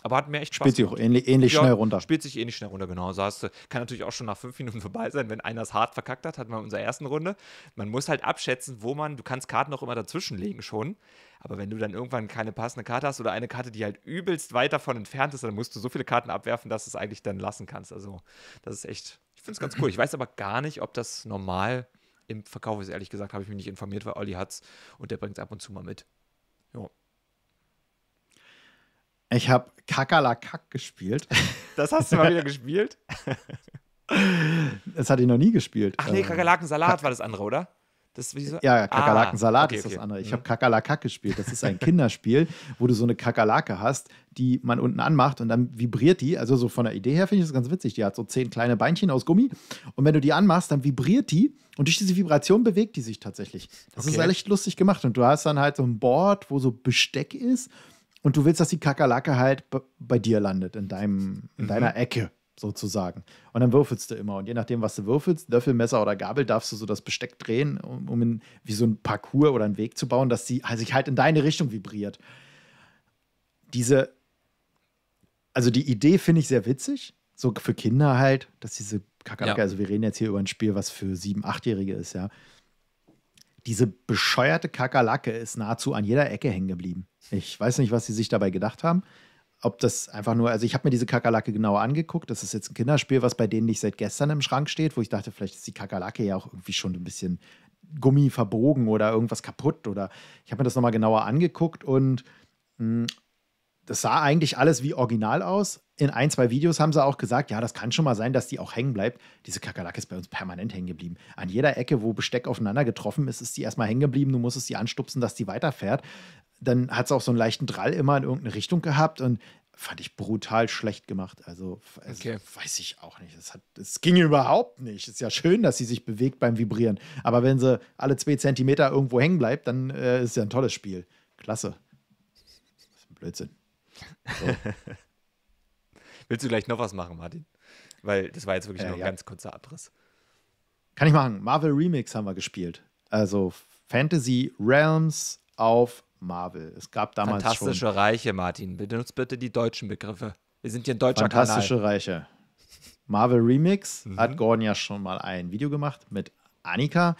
Aber hat mir echt Spaß Spielt sich auch ähnlich, ähnlich ja, schnell runter. Spielt sich ähnlich schnell runter, genau. So hast du, kann natürlich auch schon nach fünf Minuten vorbei sein, wenn einer es hart verkackt hat, hatten wir in unserer ersten Runde. Man muss halt abschätzen, wo man, du kannst Karten auch immer dazwischenlegen schon. Aber wenn du dann irgendwann keine passende Karte hast oder eine Karte, die halt übelst weit davon entfernt ist, dann musst du so viele Karten abwerfen, dass du es eigentlich dann lassen kannst. Also, das ist echt ich finde es ganz cool. Ich weiß aber gar nicht, ob das normal im Verkauf ist. Ehrlich gesagt habe ich mich nicht informiert, weil Olli hat es und der bringt es ab und zu mal mit. Jo. Ich habe Kack gespielt. Das hast du mal wieder gespielt? Das hatte ich noch nie gespielt. Ach nee, ähm, Kakerlaken Salat war das andere, oder? Das so? Äh, ja, ah, Kakerlakensalat ah, okay, ist das andere. Ich mhm. habe Kakerlakak gespielt. Das ist ein Kinderspiel, wo du so eine Kakerlake hast, die man unten anmacht und dann vibriert die. Also so von der Idee her finde ich das ganz witzig. Die hat so zehn kleine Beinchen aus Gummi und wenn du die anmachst, dann vibriert die und durch diese Vibration bewegt die sich tatsächlich. Das okay. ist echt lustig gemacht und du hast dann halt so ein Board, wo so Besteck ist und du willst, dass die Kakerlake halt bei dir landet in deinem in mhm. deiner Ecke sozusagen. Und dann würfelst du immer. Und je nachdem, was du würfelst, Löffel, Messer oder Gabel, darfst du so das Besteck drehen, um, um in, wie so ein Parcours oder einen Weg zu bauen, dass sie halt, sich halt in deine Richtung vibriert. Diese, also die Idee finde ich sehr witzig. So für Kinder halt, dass diese Kakerlake, ja. also wir reden jetzt hier über ein Spiel, was für sieben, achtjährige ist, ja. Diese bescheuerte Kakerlake ist nahezu an jeder Ecke hängen geblieben. Ich weiß nicht, was sie sich dabei gedacht haben ob das einfach nur, also ich habe mir diese Kakerlake genauer angeguckt. Das ist jetzt ein Kinderspiel, was bei denen nicht seit gestern im Schrank steht, wo ich dachte, vielleicht ist die Kakerlake ja auch irgendwie schon ein bisschen Gummi verbogen oder irgendwas kaputt. Oder ich habe mir das nochmal genauer angeguckt und mh, hm, das sah eigentlich alles wie original aus. In ein, zwei Videos haben sie auch gesagt, ja, das kann schon mal sein, dass die auch hängen bleibt. Diese Kakerlake ist bei uns permanent hängen geblieben. An jeder Ecke, wo Besteck aufeinander getroffen ist, ist die erstmal hängen geblieben. Du musstest sie anstupsen, dass die weiterfährt dann hat es auch so einen leichten Drall immer in irgendeine Richtung gehabt und fand ich brutal schlecht gemacht. Also, also okay. weiß ich auch nicht. Es, hat, es ging überhaupt nicht. Ist ja schön, dass sie sich bewegt beim Vibrieren. Aber wenn sie alle zwei Zentimeter irgendwo hängen bleibt, dann äh, ist ja ein tolles Spiel. Klasse. Das ist ein Blödsinn. So. Willst du gleich noch was machen, Martin? Weil das war jetzt wirklich äh, nur ein ja. ganz kurzer Abriss. Kann ich machen. Marvel Remix haben wir gespielt. Also Fantasy Realms auf Marvel. Es gab damals Fantastische schon Reiche, Martin. Benutzt bitte die deutschen Begriffe. Wir sind hier ein deutscher Fantastische Kanal. Reiche. Marvel Remix mhm. hat Gordon ja schon mal ein Video gemacht mit Annika.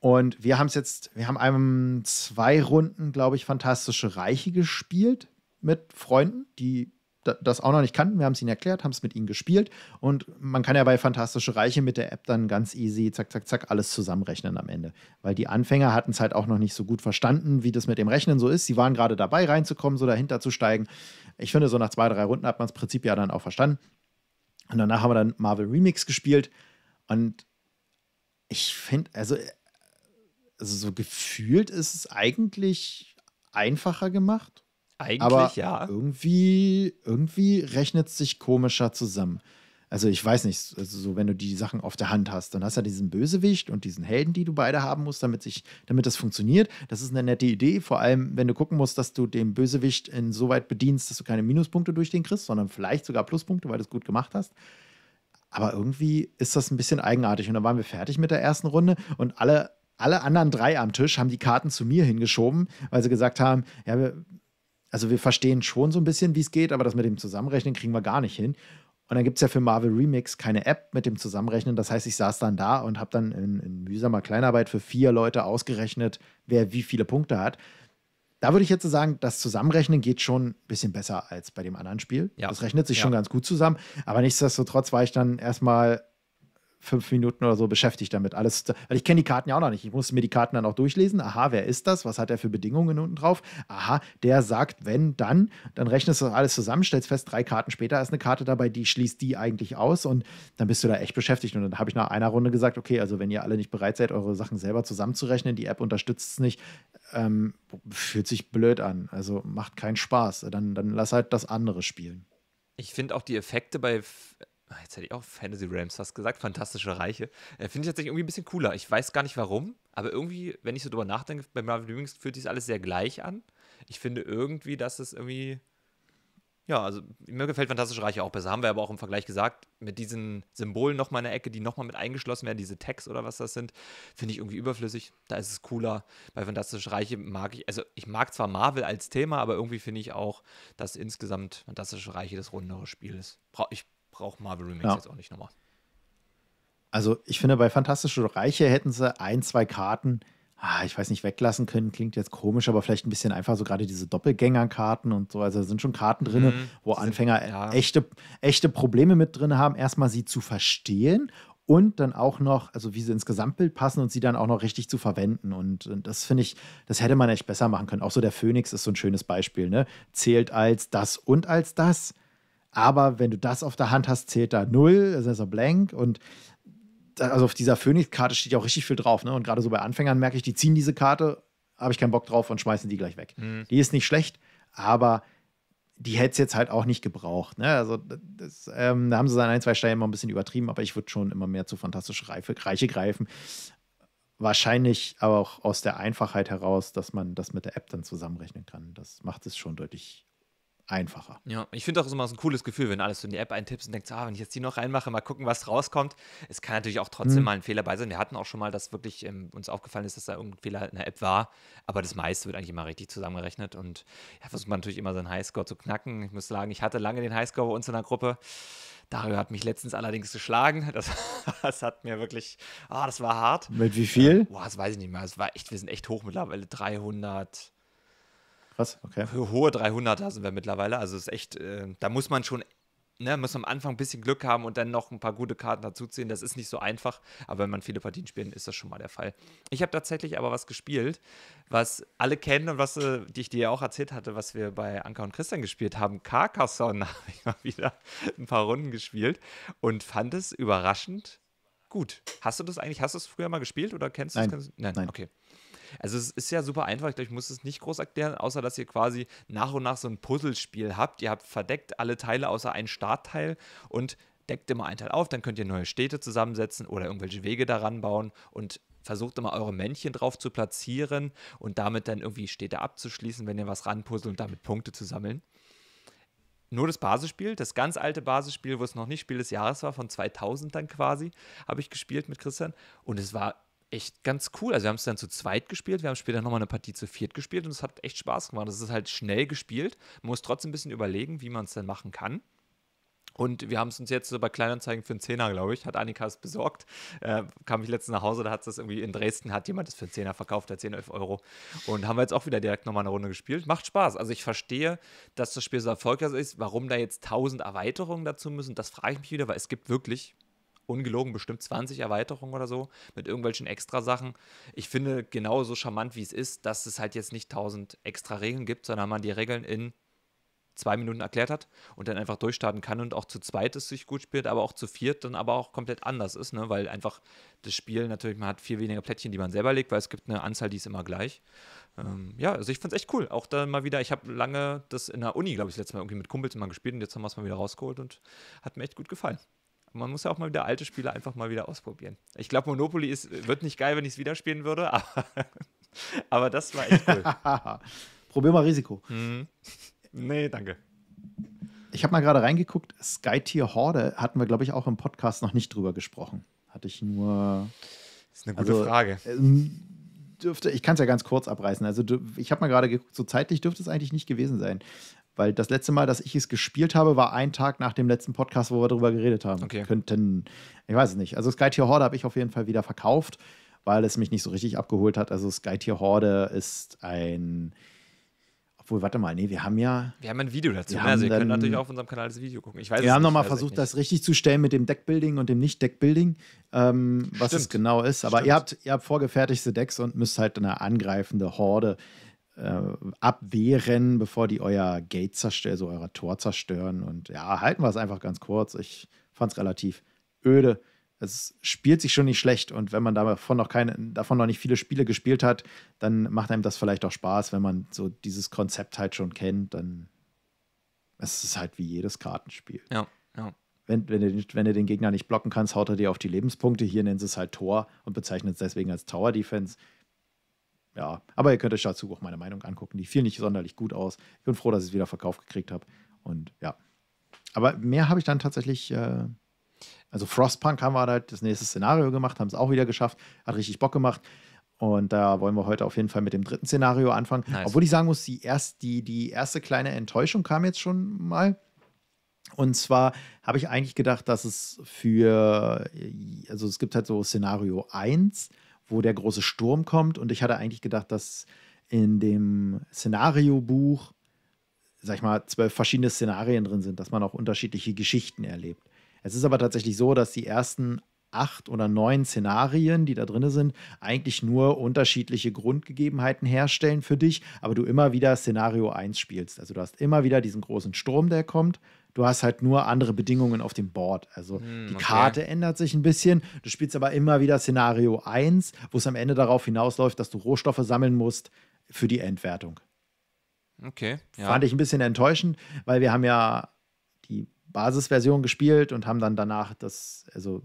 Und wir haben es jetzt, wir haben einem zwei Runden, glaube ich, Fantastische Reiche gespielt mit Freunden, die das auch noch nicht kannten. Wir haben es ihnen erklärt, haben es mit ihnen gespielt und man kann ja bei Fantastische Reiche mit der App dann ganz easy, zack, zack, zack, alles zusammenrechnen am Ende. Weil die Anfänger hatten es halt auch noch nicht so gut verstanden, wie das mit dem Rechnen so ist. Sie waren gerade dabei, reinzukommen, so dahinter zu steigen. Ich finde, so nach zwei, drei Runden hat man das Prinzip ja dann auch verstanden. Und danach haben wir dann Marvel Remix gespielt und ich finde, also, also so gefühlt ist es eigentlich einfacher gemacht eigentlich aber ja. Irgendwie, irgendwie rechnet es sich komischer zusammen. Also ich weiß nicht, also so wenn du die Sachen auf der Hand hast, dann hast du ja diesen Bösewicht und diesen Helden, die du beide haben musst, damit sich, damit das funktioniert. Das ist eine nette Idee, vor allem wenn du gucken musst, dass du den Bösewicht insoweit bedienst, dass du keine Minuspunkte durch den kriegst, sondern vielleicht sogar Pluspunkte, weil du es gut gemacht hast. Aber irgendwie ist das ein bisschen eigenartig. Und dann waren wir fertig mit der ersten Runde und alle alle anderen drei am Tisch haben die Karten zu mir hingeschoben, weil sie gesagt haben, ja, wir, also wir verstehen schon so ein bisschen, wie es geht, aber das mit dem Zusammenrechnen kriegen wir gar nicht hin. Und dann gibt es ja für Marvel Remix keine App mit dem Zusammenrechnen. Das heißt, ich saß dann da und habe dann in, in mühsamer Kleinarbeit für vier Leute ausgerechnet, wer wie viele Punkte hat. Da würde ich jetzt sagen, das Zusammenrechnen geht schon ein bisschen besser als bei dem anderen Spiel. Ja. Das rechnet sich ja. schon ganz gut zusammen. Aber nichtsdestotrotz war ich dann erstmal fünf Minuten oder so beschäftigt damit. Alles, weil ich kenne die Karten ja auch noch nicht. Ich muss mir die Karten dann auch durchlesen. Aha, wer ist das? Was hat er für Bedingungen unten drauf? Aha, der sagt, wenn, dann. Dann rechnest du alles zusammen, stellst fest, drei Karten später ist eine Karte dabei, die schließt die eigentlich aus und dann bist du da echt beschäftigt. Und dann habe ich nach einer Runde gesagt, okay, also wenn ihr alle nicht bereit seid, eure Sachen selber zusammenzurechnen, die App unterstützt es nicht, ähm, fühlt sich blöd an. Also macht keinen Spaß. Dann, dann lass halt das andere spielen. Ich finde auch die Effekte bei Ah, jetzt hätte ich auch Fantasy Rams fast gesagt, Fantastische Reiche, äh, finde ich tatsächlich irgendwie ein bisschen cooler. Ich weiß gar nicht warum, aber irgendwie, wenn ich so drüber nachdenke, bei Marvel Dreamings fühlt sich alles sehr gleich an. Ich finde irgendwie, dass es irgendwie, ja, also mir gefällt Fantastische Reiche auch besser. Haben wir aber auch im Vergleich gesagt, mit diesen Symbolen nochmal in der Ecke, die nochmal mit eingeschlossen werden, diese Tags oder was das sind, finde ich irgendwie überflüssig. Da ist es cooler. Bei Fantastische Reiche mag ich, also ich mag zwar Marvel als Thema, aber irgendwie finde ich auch, dass insgesamt Fantastische Reiche das rundere Spiel ist. Ich braucht Marvel Remix ja. jetzt auch nicht nochmal. Also ich finde, bei Fantastische Reiche hätten sie ein, zwei Karten, ah, ich weiß nicht, weglassen können. Klingt jetzt komisch, aber vielleicht ein bisschen einfach so gerade diese Doppelgängerkarten und so. Also da sind schon Karten drin, mhm. wo Anfänger sind, ja. echte, echte Probleme mit drin haben, erstmal sie zu verstehen und dann auch noch, also wie sie ins Gesamtbild passen und sie dann auch noch richtig zu verwenden. Und, und das finde ich, das hätte man echt besser machen können. Auch so der Phönix ist so ein schönes Beispiel, ne? Zählt als das und als das. Aber wenn du das auf der Hand hast, zählt da null, das ist ein also blank und also auf dieser Phoenix-Karte steht ja auch richtig viel drauf. Ne? Und gerade so bei Anfängern merke ich, die ziehen diese Karte, habe ich keinen Bock drauf und schmeißen die gleich weg. Mhm. Die ist nicht schlecht, aber die hätte es jetzt halt auch nicht gebraucht. Ne? Also das, ähm, da haben sie dann ein, zwei Steine immer ein bisschen übertrieben, aber ich würde schon immer mehr zu fantastische Reife, Reiche greifen. Wahrscheinlich aber auch aus der Einfachheit heraus, dass man das mit der App dann zusammenrechnen kann. Das macht es schon deutlich einfacher. Ja, ich finde auch immer so ein cooles Gefühl, wenn du alles in die App eintippst und denkst, ah, wenn ich jetzt die noch reinmache, mal gucken, was rauskommt. Es kann natürlich auch trotzdem mhm. mal ein Fehler bei sein. Wir hatten auch schon mal, dass wirklich ähm, uns aufgefallen ist, dass da irgendein Fehler in der App war. Aber das meiste wird eigentlich immer richtig zusammengerechnet und ja, versucht man natürlich immer seinen Highscore zu knacken. Ich muss sagen, ich hatte lange den Highscore bei uns in der Gruppe. Dario hat mich letztens allerdings geschlagen. Das, das hat mir wirklich, ah, oh, das war hart. Mit wie viel? Boah, das weiß ich nicht mehr. Das war echt, wir sind echt hoch mittlerweile. 300. Krass, okay. Hohe 300er sind wir mittlerweile. Also ist echt, äh, da muss man schon, ne, muss am Anfang ein bisschen Glück haben und dann noch ein paar gute Karten dazuziehen. Das ist nicht so einfach, aber wenn man viele Partien spielt, ist das schon mal der Fall. Ich habe tatsächlich aber was gespielt, was alle kennen und was äh, die ich dir ja auch erzählt hatte, was wir bei Anka und Christian gespielt haben. Carcassonne habe ich mal wieder ein paar Runden gespielt und fand es überraschend gut. Hast du das eigentlich, hast du es früher mal gespielt oder kennst du es? Nein. Nein, nein. okay. Also es ist ja super einfach, ich glaube, ich muss es nicht groß erklären, außer dass ihr quasi nach und nach so ein Puzzlespiel habt. Ihr habt verdeckt alle Teile außer einen Startteil und deckt immer einen Teil auf, dann könnt ihr neue Städte zusammensetzen oder irgendwelche Wege daran bauen und versucht immer eure Männchen drauf zu platzieren und damit dann irgendwie Städte abzuschließen, wenn ihr was ranpuzzelt und damit Punkte zu sammeln. Nur das Basisspiel, das ganz alte Basisspiel, wo es noch nicht Spiel des Jahres war, von 2000 dann quasi, habe ich gespielt mit Christian und es war echt ganz cool. Also wir haben es dann zu zweit gespielt, wir haben später nochmal eine Partie zu viert gespielt und es hat echt Spaß gemacht. Es ist halt schnell gespielt. Man muss trotzdem ein bisschen überlegen, wie man es dann machen kann. Und wir haben es uns jetzt so bei Kleinanzeigen für einen Zehner, glaube ich, hat Annika es besorgt. Äh, kam ich letztens nach Hause, da hat es das irgendwie in Dresden, hat jemand das für einen Zehner verkauft, der 10, 11 Euro. Und haben wir jetzt auch wieder direkt nochmal eine Runde gespielt. Macht Spaß. Also ich verstehe, dass das Spiel so erfolgreich ist. Warum da jetzt 1000 Erweiterungen dazu müssen, das frage ich mich wieder, weil es gibt wirklich ungelogen bestimmt 20 Erweiterungen oder so mit irgendwelchen extra Sachen. Ich finde genauso charmant, wie es ist, dass es halt jetzt nicht 1000 extra Regeln gibt, sondern man die Regeln in zwei Minuten erklärt hat und dann einfach durchstarten kann und auch zu zweit es sich gut spielt, aber auch zu viert dann aber auch komplett anders ist, ne? weil einfach das Spiel natürlich, man hat viel weniger Plättchen, die man selber legt, weil es gibt eine Anzahl, die ist immer gleich. Ähm, ja, also ich finde es echt cool. Auch da mal wieder, ich habe lange das in der Uni, glaube ich, letztes Mal irgendwie mit Kumpels immer gespielt und jetzt haben wir es mal wieder rausgeholt und hat mir echt gut gefallen man muss ja auch mal wieder alte Spiele einfach mal wieder ausprobieren. Ich glaube, Monopoly ist, wird nicht geil, wenn ich es wieder spielen würde, aber, aber das war echt cool. Probier mal Risiko. Mhm. Nee, danke. Ich habe mal gerade reingeguckt, Sky Tier Horde hatten wir, glaube ich, auch im Podcast noch nicht drüber gesprochen. Hatte ich nur. Das ist eine gute also, Frage. Ähm, dürfte, ich kann es ja ganz kurz abreißen. Also, ich habe mal gerade geguckt, so zeitlich dürfte es eigentlich nicht gewesen sein. Weil das letzte Mal, dass ich es gespielt habe, war ein Tag nach dem letzten Podcast, wo wir darüber geredet haben. Okay. Könnten, ich weiß es nicht. Also Sky Tier Horde habe ich auf jeden Fall wieder verkauft, weil es mich nicht so richtig abgeholt hat. Also Sky Tier Horde ist ein obwohl, warte mal, nee, wir haben ja. Wir haben ein Video dazu. Ne? Also, ihr könnt natürlich auch auf unserem Kanal das Video gucken. Ich weiß wir haben nochmal versucht, das richtig zu stellen mit dem Deckbuilding und dem Nicht-Deckbuilding, ähm, was es genau ist. Aber ihr habt, ihr habt vorgefertigte Decks und müsst halt eine angreifende Horde äh, abwehren, bevor die euer Gate zerstören, so also euer Tor zerstören. Und ja, halten wir es einfach ganz kurz. Ich fand es relativ öde. Es spielt sich schon nicht schlecht und wenn man davon noch, keine, davon noch nicht viele Spiele gespielt hat, dann macht einem das vielleicht auch Spaß, wenn man so dieses Konzept halt schon kennt, dann ist es halt wie jedes Kartenspiel. Ja, ja. Wenn, wenn, du, wenn du den Gegner nicht blocken kannst, haut er dir auf die Lebenspunkte. Hier nennen sie es halt Tor und bezeichnet es deswegen als Tower Defense ja, aber ihr könnt euch dazu auch meine Meinung angucken. Die fiel nicht sonderlich gut aus. Ich bin froh, dass ich es wieder verkauft gekriegt habe. Und ja. Aber mehr habe ich dann tatsächlich. Äh, also Frostpunk haben wir halt das nächste Szenario gemacht, haben es auch wieder geschafft, hat richtig Bock gemacht. Und da wollen wir heute auf jeden Fall mit dem dritten Szenario anfangen. Nice. Obwohl ich sagen muss, die, erst, die, die erste kleine Enttäuschung kam jetzt schon mal. Und zwar habe ich eigentlich gedacht, dass es für, also es gibt halt so Szenario 1, wo der große Sturm kommt. Und ich hatte eigentlich gedacht, dass in dem Szenariobuch, sag ich mal, zwölf verschiedene Szenarien drin sind, dass man auch unterschiedliche Geschichten erlebt. Es ist aber tatsächlich so, dass die ersten acht oder neun Szenarien, die da drin sind, eigentlich nur unterschiedliche Grundgegebenheiten herstellen für dich, aber du immer wieder Szenario 1 spielst. Also du hast immer wieder diesen großen Sturm, der kommt, du hast halt nur andere Bedingungen auf dem Board. Also hm, die Karte ändert sich ein bisschen. Du spielst aber immer wieder Szenario 1, wo es am Ende darauf hinausläuft, dass du Rohstoffe sammeln musst für die Endwertung. Okay. Ja. Fand ich ein bisschen enttäuschend, weil wir haben ja die Basisversion gespielt und haben dann danach das, also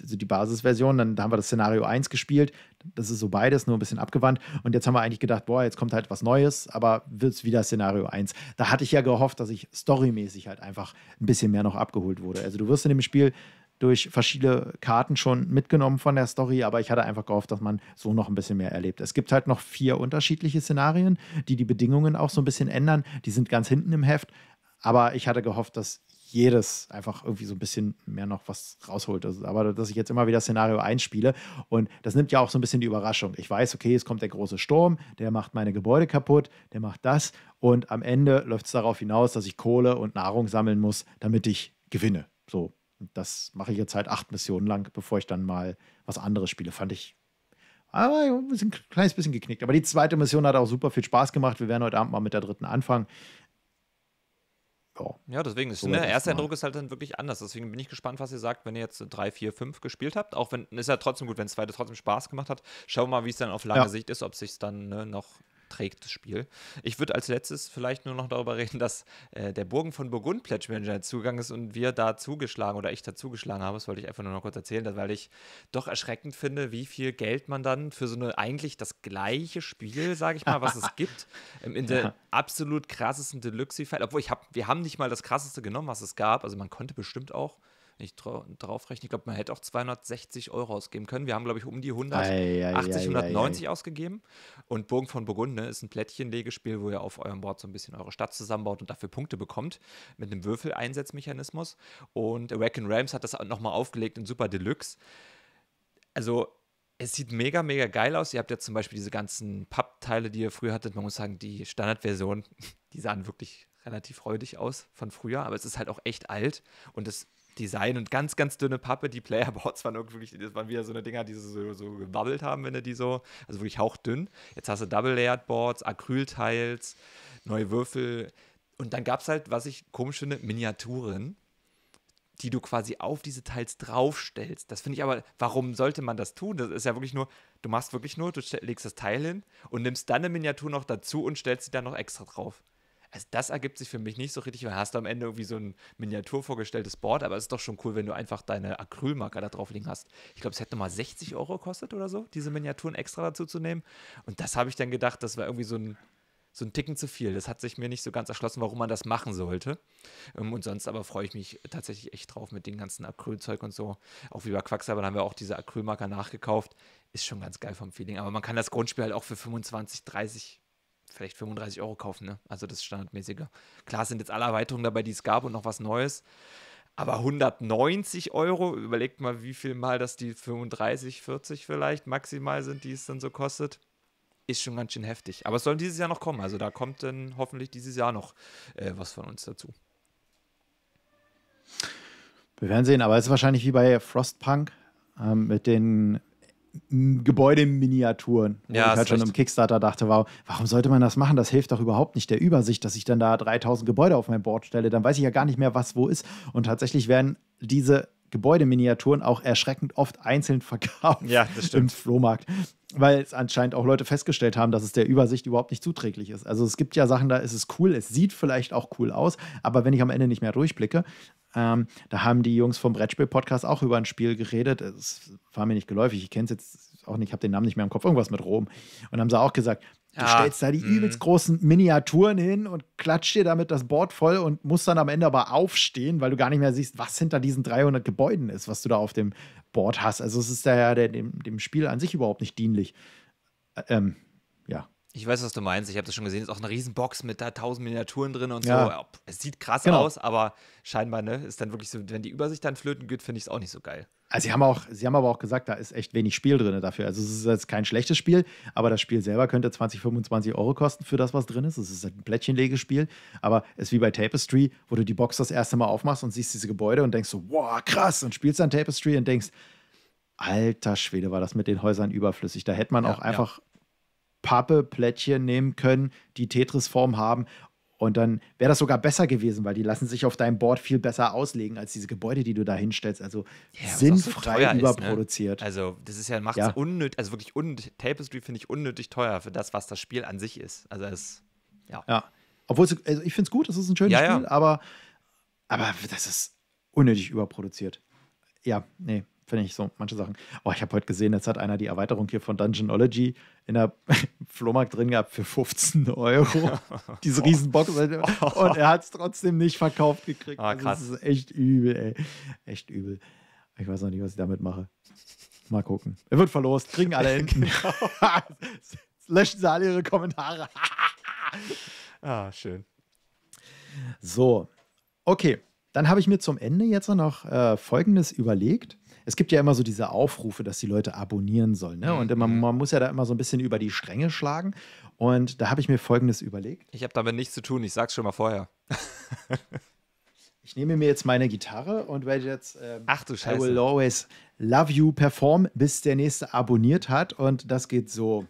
also die Basisversion, dann haben wir das Szenario 1 gespielt. Das ist so beides, nur ein bisschen abgewandt. Und jetzt haben wir eigentlich gedacht, boah, jetzt kommt halt was Neues, aber wird es wieder Szenario 1. Da hatte ich ja gehofft, dass ich storymäßig halt einfach ein bisschen mehr noch abgeholt wurde. Also du wirst in dem Spiel durch verschiedene Karten schon mitgenommen von der Story, aber ich hatte einfach gehofft, dass man so noch ein bisschen mehr erlebt. Es gibt halt noch vier unterschiedliche Szenarien, die die Bedingungen auch so ein bisschen ändern. Die sind ganz hinten im Heft, aber ich hatte gehofft, dass jedes einfach irgendwie so ein bisschen mehr noch was rausholt. Also, aber dass ich jetzt immer wieder das Szenario einspiele und das nimmt ja auch so ein bisschen die Überraschung. Ich weiß, okay, es kommt der große Sturm, der macht meine Gebäude kaputt, der macht das und am Ende läuft es darauf hinaus, dass ich Kohle und Nahrung sammeln muss, damit ich gewinne. So, das mache ich jetzt halt acht Missionen lang, bevor ich dann mal was anderes spiele. Fand ich aber ein, bisschen, ein kleines bisschen geknickt. Aber die zweite Mission hat auch super viel Spaß gemacht. Wir werden heute Abend mal mit der dritten anfangen ja. deswegen ist so ne, erster Eindruck ist halt dann wirklich anders. Deswegen bin ich gespannt, was ihr sagt, wenn ihr jetzt 3, 4, 5 gespielt habt. Auch wenn, ist ja trotzdem gut, wenn es zweite trotzdem Spaß gemacht hat. Schauen wir mal, wie es dann auf lange ja. Sicht ist, ob sich es dann ne, noch trägt das Spiel. Ich würde als letztes vielleicht nur noch darüber reden, dass äh, der Burgen von Burgund Pledge Manager Zugang ist und wir da zugeschlagen oder ich da zugeschlagen habe. Das wollte ich einfach nur noch kurz erzählen, weil ich doch erschreckend finde, wie viel Geld man dann für so eine eigentlich das gleiche Spiel, sage ich mal, was es gibt, ähm, in der ja. absolut krassesten Deluxe-File. Obwohl ich habe, wir haben nicht mal das krasseste genommen, was es gab. Also man konnte bestimmt auch wenn ich draufrechne, ich glaube, man hätte auch 260 Euro ausgeben können. Wir haben, glaube ich, um die 180, 190 ausgegeben. Und Burgen von Burgunde ist ein Plättchenlegespiel, wo ihr auf eurem Board so ein bisschen eure Stadt zusammenbaut und dafür Punkte bekommt mit einem Würfeleinsatzmechanismus. Und Awaken Rams hat das nochmal aufgelegt in Super Deluxe. Also es sieht mega, mega geil aus. Ihr habt ja zum Beispiel diese ganzen Pappteile, die ihr früher hattet. Man muss sagen, die Standardversion, die sahen wirklich relativ freudig aus von früher, aber es ist halt auch echt alt und es Design und ganz, ganz dünne Pappe. Die Playerboards waren wirklich, das waren wieder so eine Dinger, die so, so gewabbelt haben, wenn du die so, also wirklich hauchdünn. Jetzt hast du Double-Layered Boards, Acrylteils, neue Würfel. Und dann gab es halt, was ich komisch finde, Miniaturen, die du quasi auf diese Teils draufstellst. Das finde ich aber, warum sollte man das tun? Das ist ja wirklich nur, du machst wirklich nur, du legst das Teil hin und nimmst dann eine Miniatur noch dazu und stellst sie dann noch extra drauf. Also das ergibt sich für mich nicht so richtig, weil hast du am Ende irgendwie so ein Miniatur vorgestelltes Board, aber es ist doch schon cool, wenn du einfach deine Acrylmarker da drauf liegen hast. Ich glaube, es hätte nochmal 60 Euro gekostet oder so, diese Miniaturen extra dazu zu nehmen. Und das habe ich dann gedacht, das war irgendwie so ein so ein Ticken zu viel. Das hat sich mir nicht so ganz erschlossen, warum man das machen sollte. Ähm, und sonst aber freue ich mich tatsächlich echt drauf mit dem ganzen Acrylzeug und so. Auch wie bei Quacksalbern haben wir auch diese Acrylmarker nachgekauft. Ist schon ganz geil vom Feeling. Aber man kann das Grundspiel halt auch für 25, 30 vielleicht 35 Euro kaufen, ne? Also das standardmäßige. Klar sind jetzt alle Erweiterungen dabei, die es gab und noch was Neues. Aber 190 Euro, überlegt mal, wie viel mal das die 35, 40 vielleicht maximal sind, die es dann so kostet. Ist schon ganz schön heftig. Aber es soll dieses Jahr noch kommen. Also da kommt dann hoffentlich dieses Jahr noch äh, was von uns dazu. Wir werden sehen, aber es ist wahrscheinlich wie bei Frostpunk ähm, mit den Gebäudeminiaturen. Ja, ich halt schon im Kickstarter dachte, wow, warum sollte man das machen? Das hilft doch überhaupt nicht der Übersicht, dass ich dann da 3000 Gebäude auf mein Board stelle. Dann weiß ich ja gar nicht mehr, was wo ist. Und tatsächlich werden diese Gebäudeminiaturen auch erschreckend oft einzeln verkauft ja, das im Flohmarkt. Weil es anscheinend auch Leute festgestellt haben, dass es der Übersicht überhaupt nicht zuträglich ist. Also es gibt ja Sachen, da ist es cool, es sieht vielleicht auch cool aus, aber wenn ich am Ende nicht mehr durchblicke, ähm, da haben die Jungs vom Brettspiel-Podcast auch über ein Spiel geredet. Es war mir nicht geläufig, ich kenne es jetzt auch nicht, ich habe den Namen nicht mehr im Kopf, irgendwas mit Rom. Und haben sie auch gesagt, Du stellst da die mhm. übelst großen Miniaturen hin und klatscht dir damit das Board voll und musst dann am Ende aber aufstehen, weil du gar nicht mehr siehst, was hinter diesen 300 Gebäuden ist, was du da auf dem Board hast. Also es ist ja dem, dem Spiel an sich überhaupt nicht dienlich. Ähm, ja. Ich weiß, was du meinst. Ich habe das schon gesehen. Es Ist auch eine Riesenbox mit da tausend Miniaturen drin und ja. so. Es sieht krass genau. aus, aber scheinbar ne, ist dann wirklich so, wenn die Übersicht dann flöten geht, finde ich es auch nicht so geil. Also sie haben, auch, sie haben aber auch gesagt, da ist echt wenig Spiel drin dafür. Also es ist jetzt kein schlechtes Spiel, aber das Spiel selber könnte 20, 25 Euro kosten für das, was drin ist. Es ist ein Plättchenlegespiel, aber es ist wie bei Tapestry, wo du die Box das erste Mal aufmachst und siehst diese Gebäude und denkst so, wow, krass, und spielst dann Tapestry und denkst, alter Schwede, war das mit den Häusern überflüssig. Da hätte man ja, auch einfach ja. Pappe, Plättchen nehmen können, die Tetris-Form haben und dann wäre das sogar besser gewesen, weil die lassen sich auf deinem Board viel besser auslegen als diese Gebäude, die du da hinstellst. Also ja, sinnfrei so überproduziert. Ist, ne? Also das ist ja, macht es ja. unnötig, also wirklich unnötig, Tapestry finde ich unnötig teuer für das, was das Spiel an sich ist. Also es, ja. ja. Obwohl, also ich finde es gut, es ist ein schönes ja, Spiel, aber, aber das ist unnötig überproduziert. Ja, nee, finde ich so manche Sachen. Oh, ich habe heute gesehen, jetzt hat einer die Erweiterung hier von Dungeonology in der Flohmarkt drin gehabt für 15 Euro. Diese Riesenbox. Und er hat es trotzdem nicht verkauft gekriegt. Ah, krass. Also, das ist echt übel, ey. Echt übel. Ich weiß noch nicht, was ich damit mache. Mal gucken. Er wird verlost. Kriegen alle hin. genau. Löschen sie alle ihre Kommentare. ah, schön. So. Okay. Dann habe ich mir zum Ende jetzt noch äh, Folgendes überlegt es gibt ja immer so diese Aufrufe, dass die Leute abonnieren sollen. Ne? Und mhm, immer, mhm. man muss ja da immer so ein bisschen über die Stränge schlagen. Und da habe ich mir Folgendes überlegt. Ich habe damit nichts zu tun, ich sage es schon mal vorher. ich nehme mir jetzt meine Gitarre und werde jetzt ähm, Ach du Scheiße. I will always love you perform, bis der nächste abonniert hat. Und das geht so.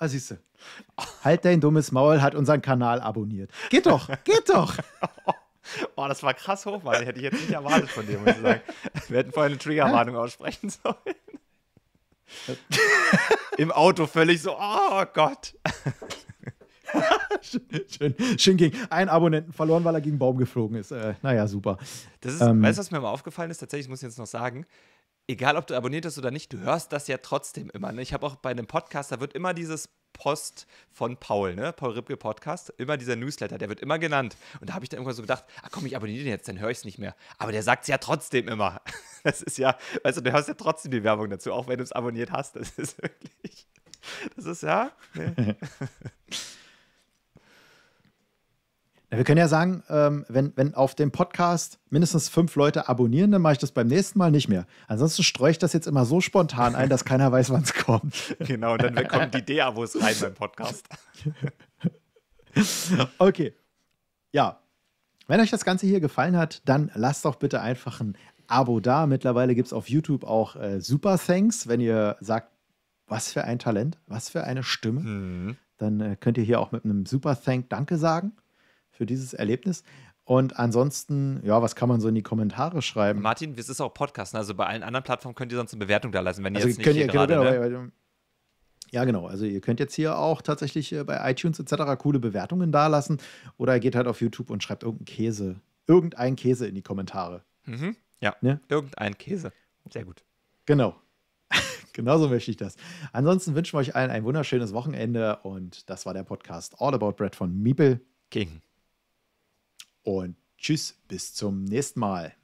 Ah, siehst du. Halt dein dummes Maul, hat unseren Kanal abonniert. Geht doch, geht doch. Boah, das war krass hoch, Mann. Hätte ich jetzt nicht erwartet von dir, muss ich sagen. Wir hätten vorher eine Triggerwarnung aussprechen sollen. Im Auto völlig so, oh Gott. schön, schön ging. Ein Abonnenten verloren, weil er gegen Baum geflogen ist. Äh, naja, super. Das ist, ähm, weißt du, was mir mal aufgefallen ist? Tatsächlich muss ich jetzt noch sagen, egal ob du abonniert hast oder nicht, du hörst das ja trotzdem immer. Ne? Ich habe auch bei einem Podcast, da wird immer dieses Post von Paul, ne? Paul Ripke Podcast, immer dieser Newsletter, der wird immer genannt. Und da habe ich dann irgendwann so gedacht, ach komm, ich abonniere den jetzt, dann höre ich es nicht mehr. Aber der sagt es ja trotzdem immer. Das ist ja, weißt also du, du hörst ja trotzdem die Werbung dazu, auch wenn du es abonniert hast. Das ist wirklich, das ist ja. Ne? Wir können ja sagen, ähm, wenn, wenn auf dem Podcast mindestens fünf Leute abonnieren, dann mache ich das beim nächsten Mal nicht mehr. Ansonsten streue ich das jetzt immer so spontan ein, dass keiner weiß, wann es kommt. Genau, und dann kommen die de abos rein beim Podcast. okay. Ja. Wenn euch das Ganze hier gefallen hat, dann lasst doch bitte einfach ein Abo da. Mittlerweile gibt es auf YouTube auch äh, Super Thanks, wenn ihr sagt, was für ein Talent, was für eine Stimme. Mhm. Dann äh, könnt ihr hier auch mit einem Super Thank Danke sagen für dieses Erlebnis. Und ansonsten, ja, was kann man so in die Kommentare schreiben? Martin, es ist auch Podcast, ne? also bei allen anderen Plattformen könnt ihr sonst eine Bewertung da lassen, wenn also ihr jetzt nicht ihr, gerade, genau, ne? ja, genau. Also ihr könnt jetzt hier auch tatsächlich äh, bei iTunes etc. coole Bewertungen da lassen oder geht halt auf YouTube und schreibt irgendeinen Käse, irgendeinen Käse in die Kommentare. Mhm. Ja, ne? irgendein Käse. Sehr gut. Genau. Genauso möchte ich das. Ansonsten wünschen wir euch allen ein wunderschönes Wochenende und das war der Podcast All About Bread von Miepel King und tschüss, bis zum nächsten Mal.